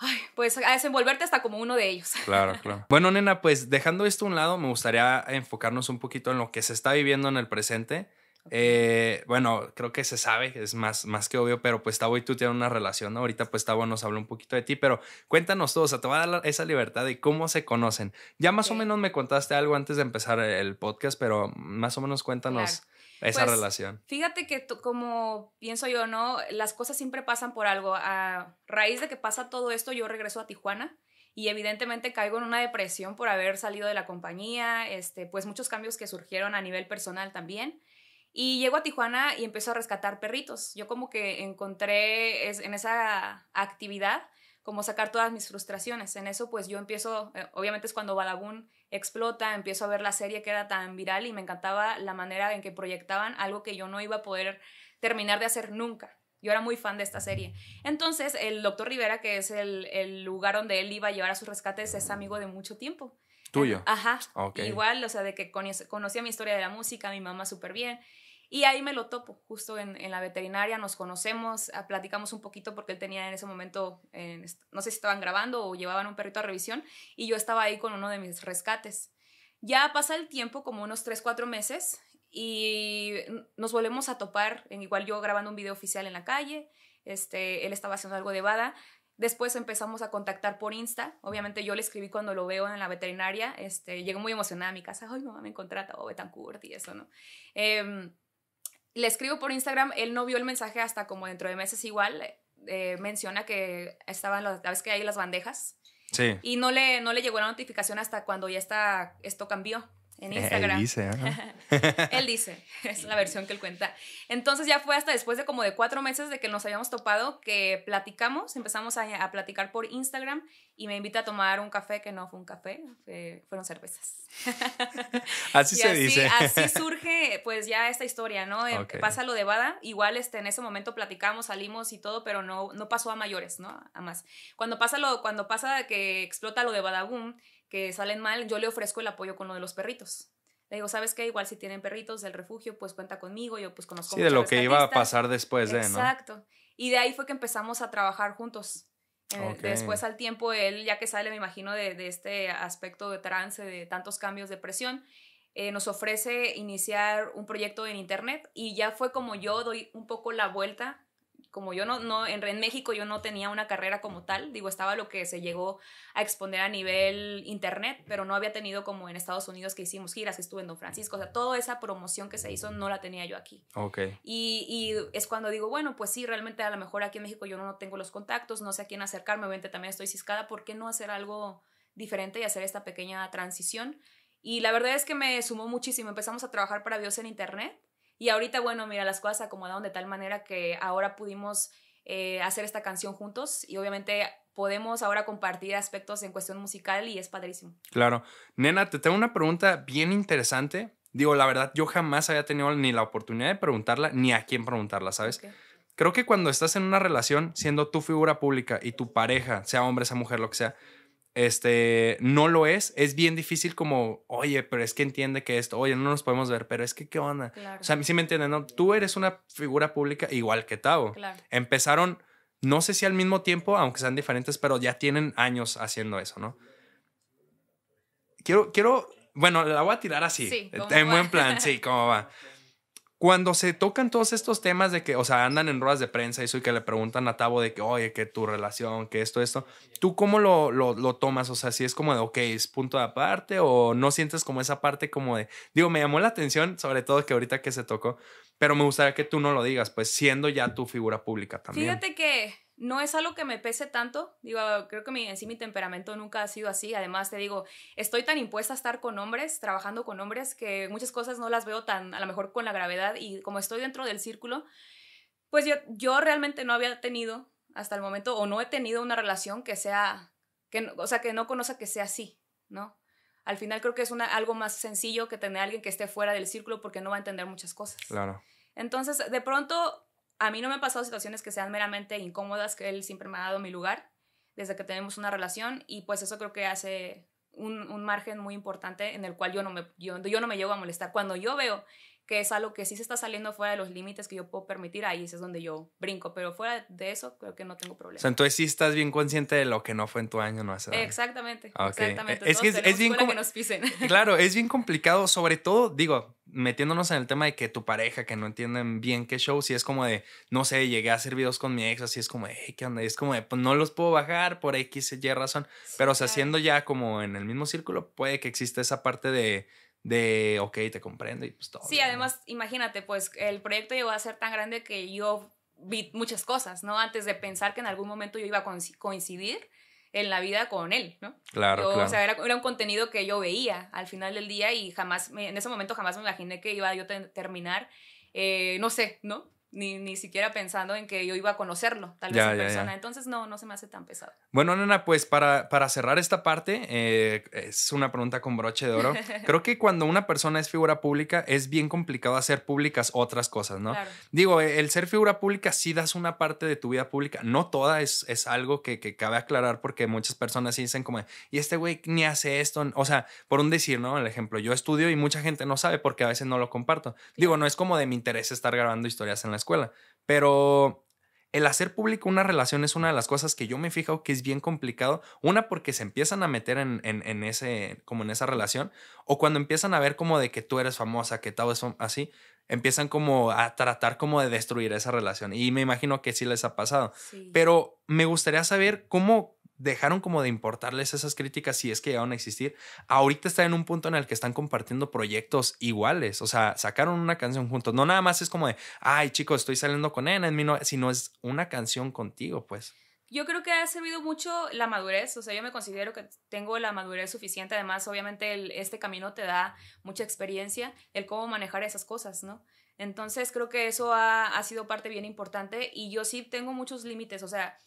Ay, pues a desenvolverte hasta como uno de ellos. Claro, claro. Bueno, nena, pues dejando esto a un lado, me gustaría enfocarnos un poquito en lo que se está viviendo en el presente. Eh, bueno, creo que se sabe, es más, más que obvio, pero pues Tavo y tú tienen una relación, Ahorita pues Tavo nos habla un poquito de ti, pero cuéntanos todo, o sea, te va a dar esa libertad de cómo se conocen. Ya más o menos me contaste algo antes de empezar el podcast, pero más o menos cuéntanos esa pues, relación. Fíjate que como pienso yo, ¿no? Las cosas siempre pasan por algo. A raíz de que pasa todo esto, yo regreso a Tijuana y evidentemente caigo en una depresión por haber salido de la compañía, este, pues muchos cambios que surgieron a nivel personal también. Y llego a Tijuana y empiezo a rescatar perritos. Yo como que encontré en esa actividad como sacar todas mis frustraciones. En eso pues yo empiezo, eh, obviamente es cuando Balagún explota, empiezo a ver la serie que era tan viral y me encantaba la manera en que proyectaban algo que yo no iba a poder terminar de hacer nunca. Yo era muy fan de esta serie. Entonces el doctor Rivera, que es el, lugar donde él iba a llevar a sus rescates, es amigo de mucho tiempo. Tuyo. Ajá. Igual, o sea, de que conocía mi historia de la música, mi mamá súper bien. Y ahí me lo topo, justo en, en la veterinaria, nos conocemos, ah, platicamos un poquito porque él tenía en ese momento, no sé si estaban grabando o llevaban un perrito a revisión, y yo estaba ahí con uno de mis rescates. Ya pasa el tiempo, como unos 3, 4 meses, y nos volvemos a topar, en igual yo grabando un video oficial en la calle, este, él estaba haciendo algo de bada, Después empezamos a contactar por Insta. Obviamente yo le escribí cuando lo veo en la veterinaria. Este, llegué muy emocionada a mi casa. Ay, mamá me contrata, o oh, Betancourt y eso, ¿no? Eh, le escribo por Instagram, él no vio el mensaje hasta como dentro de meses igual. Eh, menciona que estaban, las, que hay las bandejas. Sí. Y no le, no le llegó la notificación hasta cuando ya está, esto cambió. En Instagram. Él dice, ¿no? él dice, es la versión que él cuenta. Entonces ya fue hasta después de como de cuatro meses de que nos habíamos topado que platicamos, empezamos a, platicar por Instagram y me invita a tomar un café que no fue un café, fueron cervezas. así se dice. Así surge pues ya esta historia, ¿no? que em, Pasa lo de Bada, igual este, en ese momento platicamos, salimos y todo, pero no, no pasó a mayores, ¿no? A más. Cuando pasa, lo, cuando pasa que explota lo de boom que salen mal, yo le ofrezco el apoyo con lo de los perritos. Le digo, ¿sabes qué? Igual si tienen perritos del refugio, pues cuenta conmigo, yo pues conozco. Sí, de lo que iba a pasar después de, ¿no? Exacto. Y de ahí fue que empezamos a trabajar juntos. Eh, después al tiempo, él ya que sale, me imagino, de, este aspecto de trance, de tantos cambios de presión, eh, nos ofrece iniciar un proyecto en Internet y ya fue como yo doy un poco la vuelta como yo no, no en, México yo no tenía una carrera como tal, digo, estaba lo que se llegó a exponer a nivel internet, pero no había tenido como en Estados Unidos que hicimos giras, estuve en Don Francisco, o sea, toda esa promoción que se hizo no la tenía yo aquí. Ok. Y, y es cuando digo, bueno, pues sí, realmente a lo mejor aquí en México yo no tengo los contactos, no sé a quién acercarme, obviamente también estoy ciscada, ¿por qué no hacer algo diferente y hacer esta pequeña transición? Y la verdad es que me sumó muchísimo, empezamos a trabajar para Dios en Internet y ahorita, bueno, mira, las cosas se acomodaron de tal manera que ahora pudimos eh, hacer esta canción juntos y obviamente podemos ahora compartir aspectos en cuestión musical y es padrísimo. Claro. Nena, te tengo una pregunta bien interesante. Digo, la verdad, yo jamás había tenido ni la oportunidad de preguntarla ni a quién preguntarla, ¿sabes? Creo que cuando estás en una relación, siendo tu figura pública y tu pareja, sea hombre, sea mujer, lo que sea, este, no lo es, es bien difícil como, oye, pero es que entiende que esto, oye, no nos podemos ver, pero es que, ¿qué onda? O sea, si me entienden, ¿no? Tú eres una figura pública igual que Tavo. Empezaron, no sé si al mismo tiempo, aunque sean diferentes, pero ya tienen años haciendo eso, ¿no? Quiero, quiero, bueno, la voy a tirar así, en buen plan, sí, cómo va cuando se tocan todos estos temas de que, o sea, andan en ruedas de prensa y eso y que le preguntan a Tabo de que, oye, que tu relación, que esto, esto, ¿tú cómo lo, lo, tomas? O sea, si es como de, ok, es punto de aparte o no sientes como esa parte como de, digo, me llamó la atención, sobre todo que ahorita que se tocó, pero me gustaría que tú no lo digas, pues siendo ya tu figura pública también. Fíjate que no es algo que me pese tanto. Digo, creo que mi, en sí mi temperamento nunca ha sido así. Además, te digo, estoy tan impuesta a estar con hombres, trabajando con hombres, que muchas cosas no las veo tan, a lo mejor con la gravedad. Y como estoy dentro del círculo, pues yo, yo realmente no había tenido hasta el momento, o no he tenido una relación que sea, que, o sea, que no conozca que sea así, ¿no? Al final creo que es una, algo más sencillo que tener a alguien que esté fuera del círculo porque no va a entender muchas cosas. Claro. Entonces, de pronto, a mí no me han pasado situaciones que sean meramente incómodas, que él siempre me ha dado mi lugar desde que tenemos una relación y pues eso creo que hace un, margen muy importante en el cual yo no, me, yo, yo no me llego a molestar. Cuando yo veo que es algo que sí se está saliendo fuera de los límites que yo puedo permitir, ahí es donde yo brinco, pero fuera de eso creo que no tengo problema. entonces sí estás bien consciente de lo que no fue en tu año, no hace Exactamente, exactamente. Es, que es, bien que Claro, es bien complicado, sobre todo, digo, metiéndonos en el tema de que tu pareja, que no entienden bien qué show, si es como de, no sé, llegué a hacer videos con mi ex, así es como, de, ¿qué onda? Y es como de, pues no los puedo bajar por X, Y razón, pero o sea, siendo ya como en el mismo círculo, puede que exista esa parte de de, ok, te comprendo y pues todo. Sí, además, imagínate, pues el proyecto llegó a ser tan grande que yo vi muchas cosas, ¿no? Antes de pensar que en algún momento yo iba a coincidir en la vida con él, ¿no? Claro, claro. O sea, era, un contenido que yo veía al final del día y jamás, en ese momento jamás me imaginé que iba yo a terminar, eh, no sé, ¿no? ni, siquiera pensando en que yo iba a conocerlo, tal vez en persona. Entonces, no, no se me hace tan pesado. Bueno, nena, pues para, para cerrar esta parte, eh, es una pregunta con broche de oro. Creo que cuando una persona es figura pública, es bien complicado hacer públicas otras cosas, ¿no? Digo, el ser figura pública sí das una parte de tu vida pública, no toda, es, algo que, que cabe aclarar porque muchas personas dicen como, y este güey ni hace esto, o sea, por un decir, ¿no? El ejemplo, yo estudio y mucha gente no sabe porque a veces no lo comparto. Digo, no es como de mi interés estar grabando historias en la escuela. Pero el hacer público una relación es una de las cosas que yo me he fijado que es bien complicado. Una, porque se empiezan a meter en, en, ese, como en esa relación. O cuando empiezan a ver como de que tú eres famosa, que todo es así, empiezan como a tratar como de destruir esa relación. Y me imagino que sí les ha pasado. Pero me gustaría saber cómo, dejaron como de importarles esas críticas si es que llegaron a existir. Ahorita está en un punto en el que están compartiendo proyectos iguales, o sea, sacaron una canción juntos. No nada más es como de, ay chicos, estoy saliendo con Ena, no sino es una canción contigo, pues. Yo creo que ha servido mucho la madurez, o sea, yo me considero que tengo la madurez suficiente, además obviamente este camino te da mucha experiencia, el cómo manejar esas cosas, ¿no? Entonces creo que eso ha sido parte bien importante y yo sí tengo muchos límites, o sea,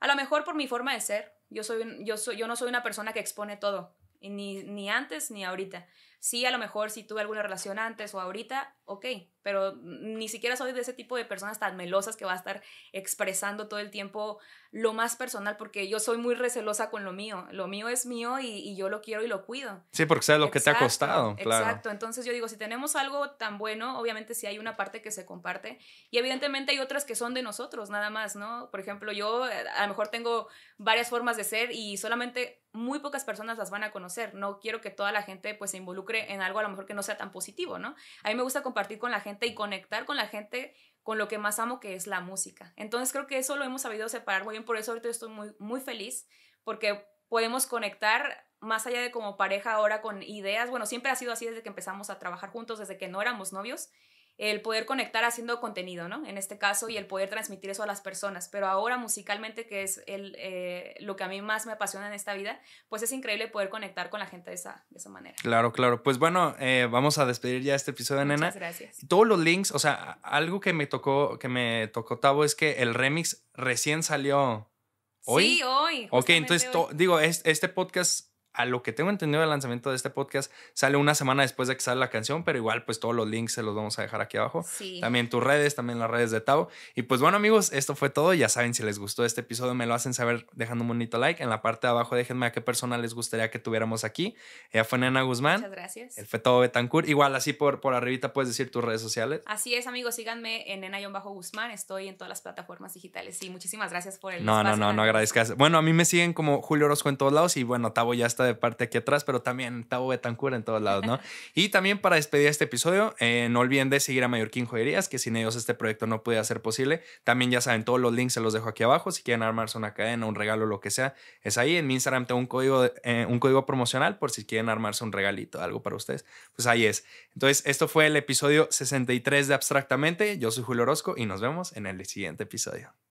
a lo mejor por mi forma de ser, yo, soy, yo, soy, yo no soy una persona que expone todo, ni, ni antes ni ahorita. Sí, a lo mejor si tuve alguna relación antes o ahorita, ok, pero ni siquiera soy de ese tipo de personas tan melosas que va a estar expresando todo el tiempo lo más personal, porque yo soy muy recelosa con lo mío. Lo mío es mío y, yo lo quiero y lo cuido. Sí, porque sabes lo que te ha costado, claro. Exacto, entonces yo digo, si tenemos algo tan bueno, obviamente si hay una parte que se comparte y evidentemente hay otras que son de nosotros, nada más, ¿no? Por ejemplo, yo eh, a lo mejor tengo varias formas de ser y solamente muy pocas personas las van a conocer. No quiero que toda la gente pues se involucre en algo a lo mejor que no sea tan positivo, ¿no? A mí me gusta compartir con la gente y conectar con la gente con lo que más amo, que es la música. Entonces creo que eso lo hemos sabido separar muy bien, por eso ahorita estoy muy, muy feliz, porque podemos conectar más allá de como pareja ahora con ideas, bueno, siempre ha sido así desde que empezamos a trabajar juntos, desde que no éramos novios, el poder conectar haciendo contenido, ¿no? En este caso, y el poder transmitir eso a las personas. Pero ahora musicalmente, que es el, eh, lo que a mí más me apasiona en esta vida, pues es increíble poder conectar con la gente de esa, de esa manera. Claro, claro. Pues bueno, eh, vamos a despedir ya este episodio, de Muchas nena. gracias. Todos los links, o sea, algo que me tocó, que me tocó Tavo es que el remix recién salió hoy. Sí, hoy. Ok, entonces, digo, este podcast a lo que tengo entendido del lanzamiento de este podcast, sale una semana después de que sale la canción, pero igual pues todos los links se los vamos a dejar aquí abajo. También tus redes, también las redes de Tavo. Y pues bueno amigos, esto fue todo. Ya saben, si les gustó este episodio, me lo hacen saber dejando un bonito like. En la parte de abajo déjenme a qué persona les gustaría que tuviéramos aquí. Ella eh, fue Nena Guzmán. Muchas gracias. El fue Tavo Betancourt. Igual así por, por arribita puedes decir tus redes sociales. Así es amigos, síganme en Nena-Guzmán. Estoy en todas las plataformas digitales. Sí. muchísimas gracias por el... No, no, no, no agradezcas. Bueno, a mí me siguen como Julio Orozco en todos lados y bueno, Tavo ya está de parte aquí atrás, pero también Tavo Betancourt en todos lados, ¿no? y también para despedir este episodio, eh, no olviden de seguir a Mallorquín Joyerías, que sin ellos este proyecto no podía ser posible. También ya saben, todos los links se los dejo aquí abajo. Si quieren armarse una cadena, un regalo, lo que sea, es ahí. En mi Instagram tengo un código, eh, un código promocional por si quieren armarse un regalito, algo para ustedes. Pues ahí es. Entonces, esto fue el episodio 63 de Abstractamente. Yo soy Julio Orozco y nos vemos en el siguiente episodio.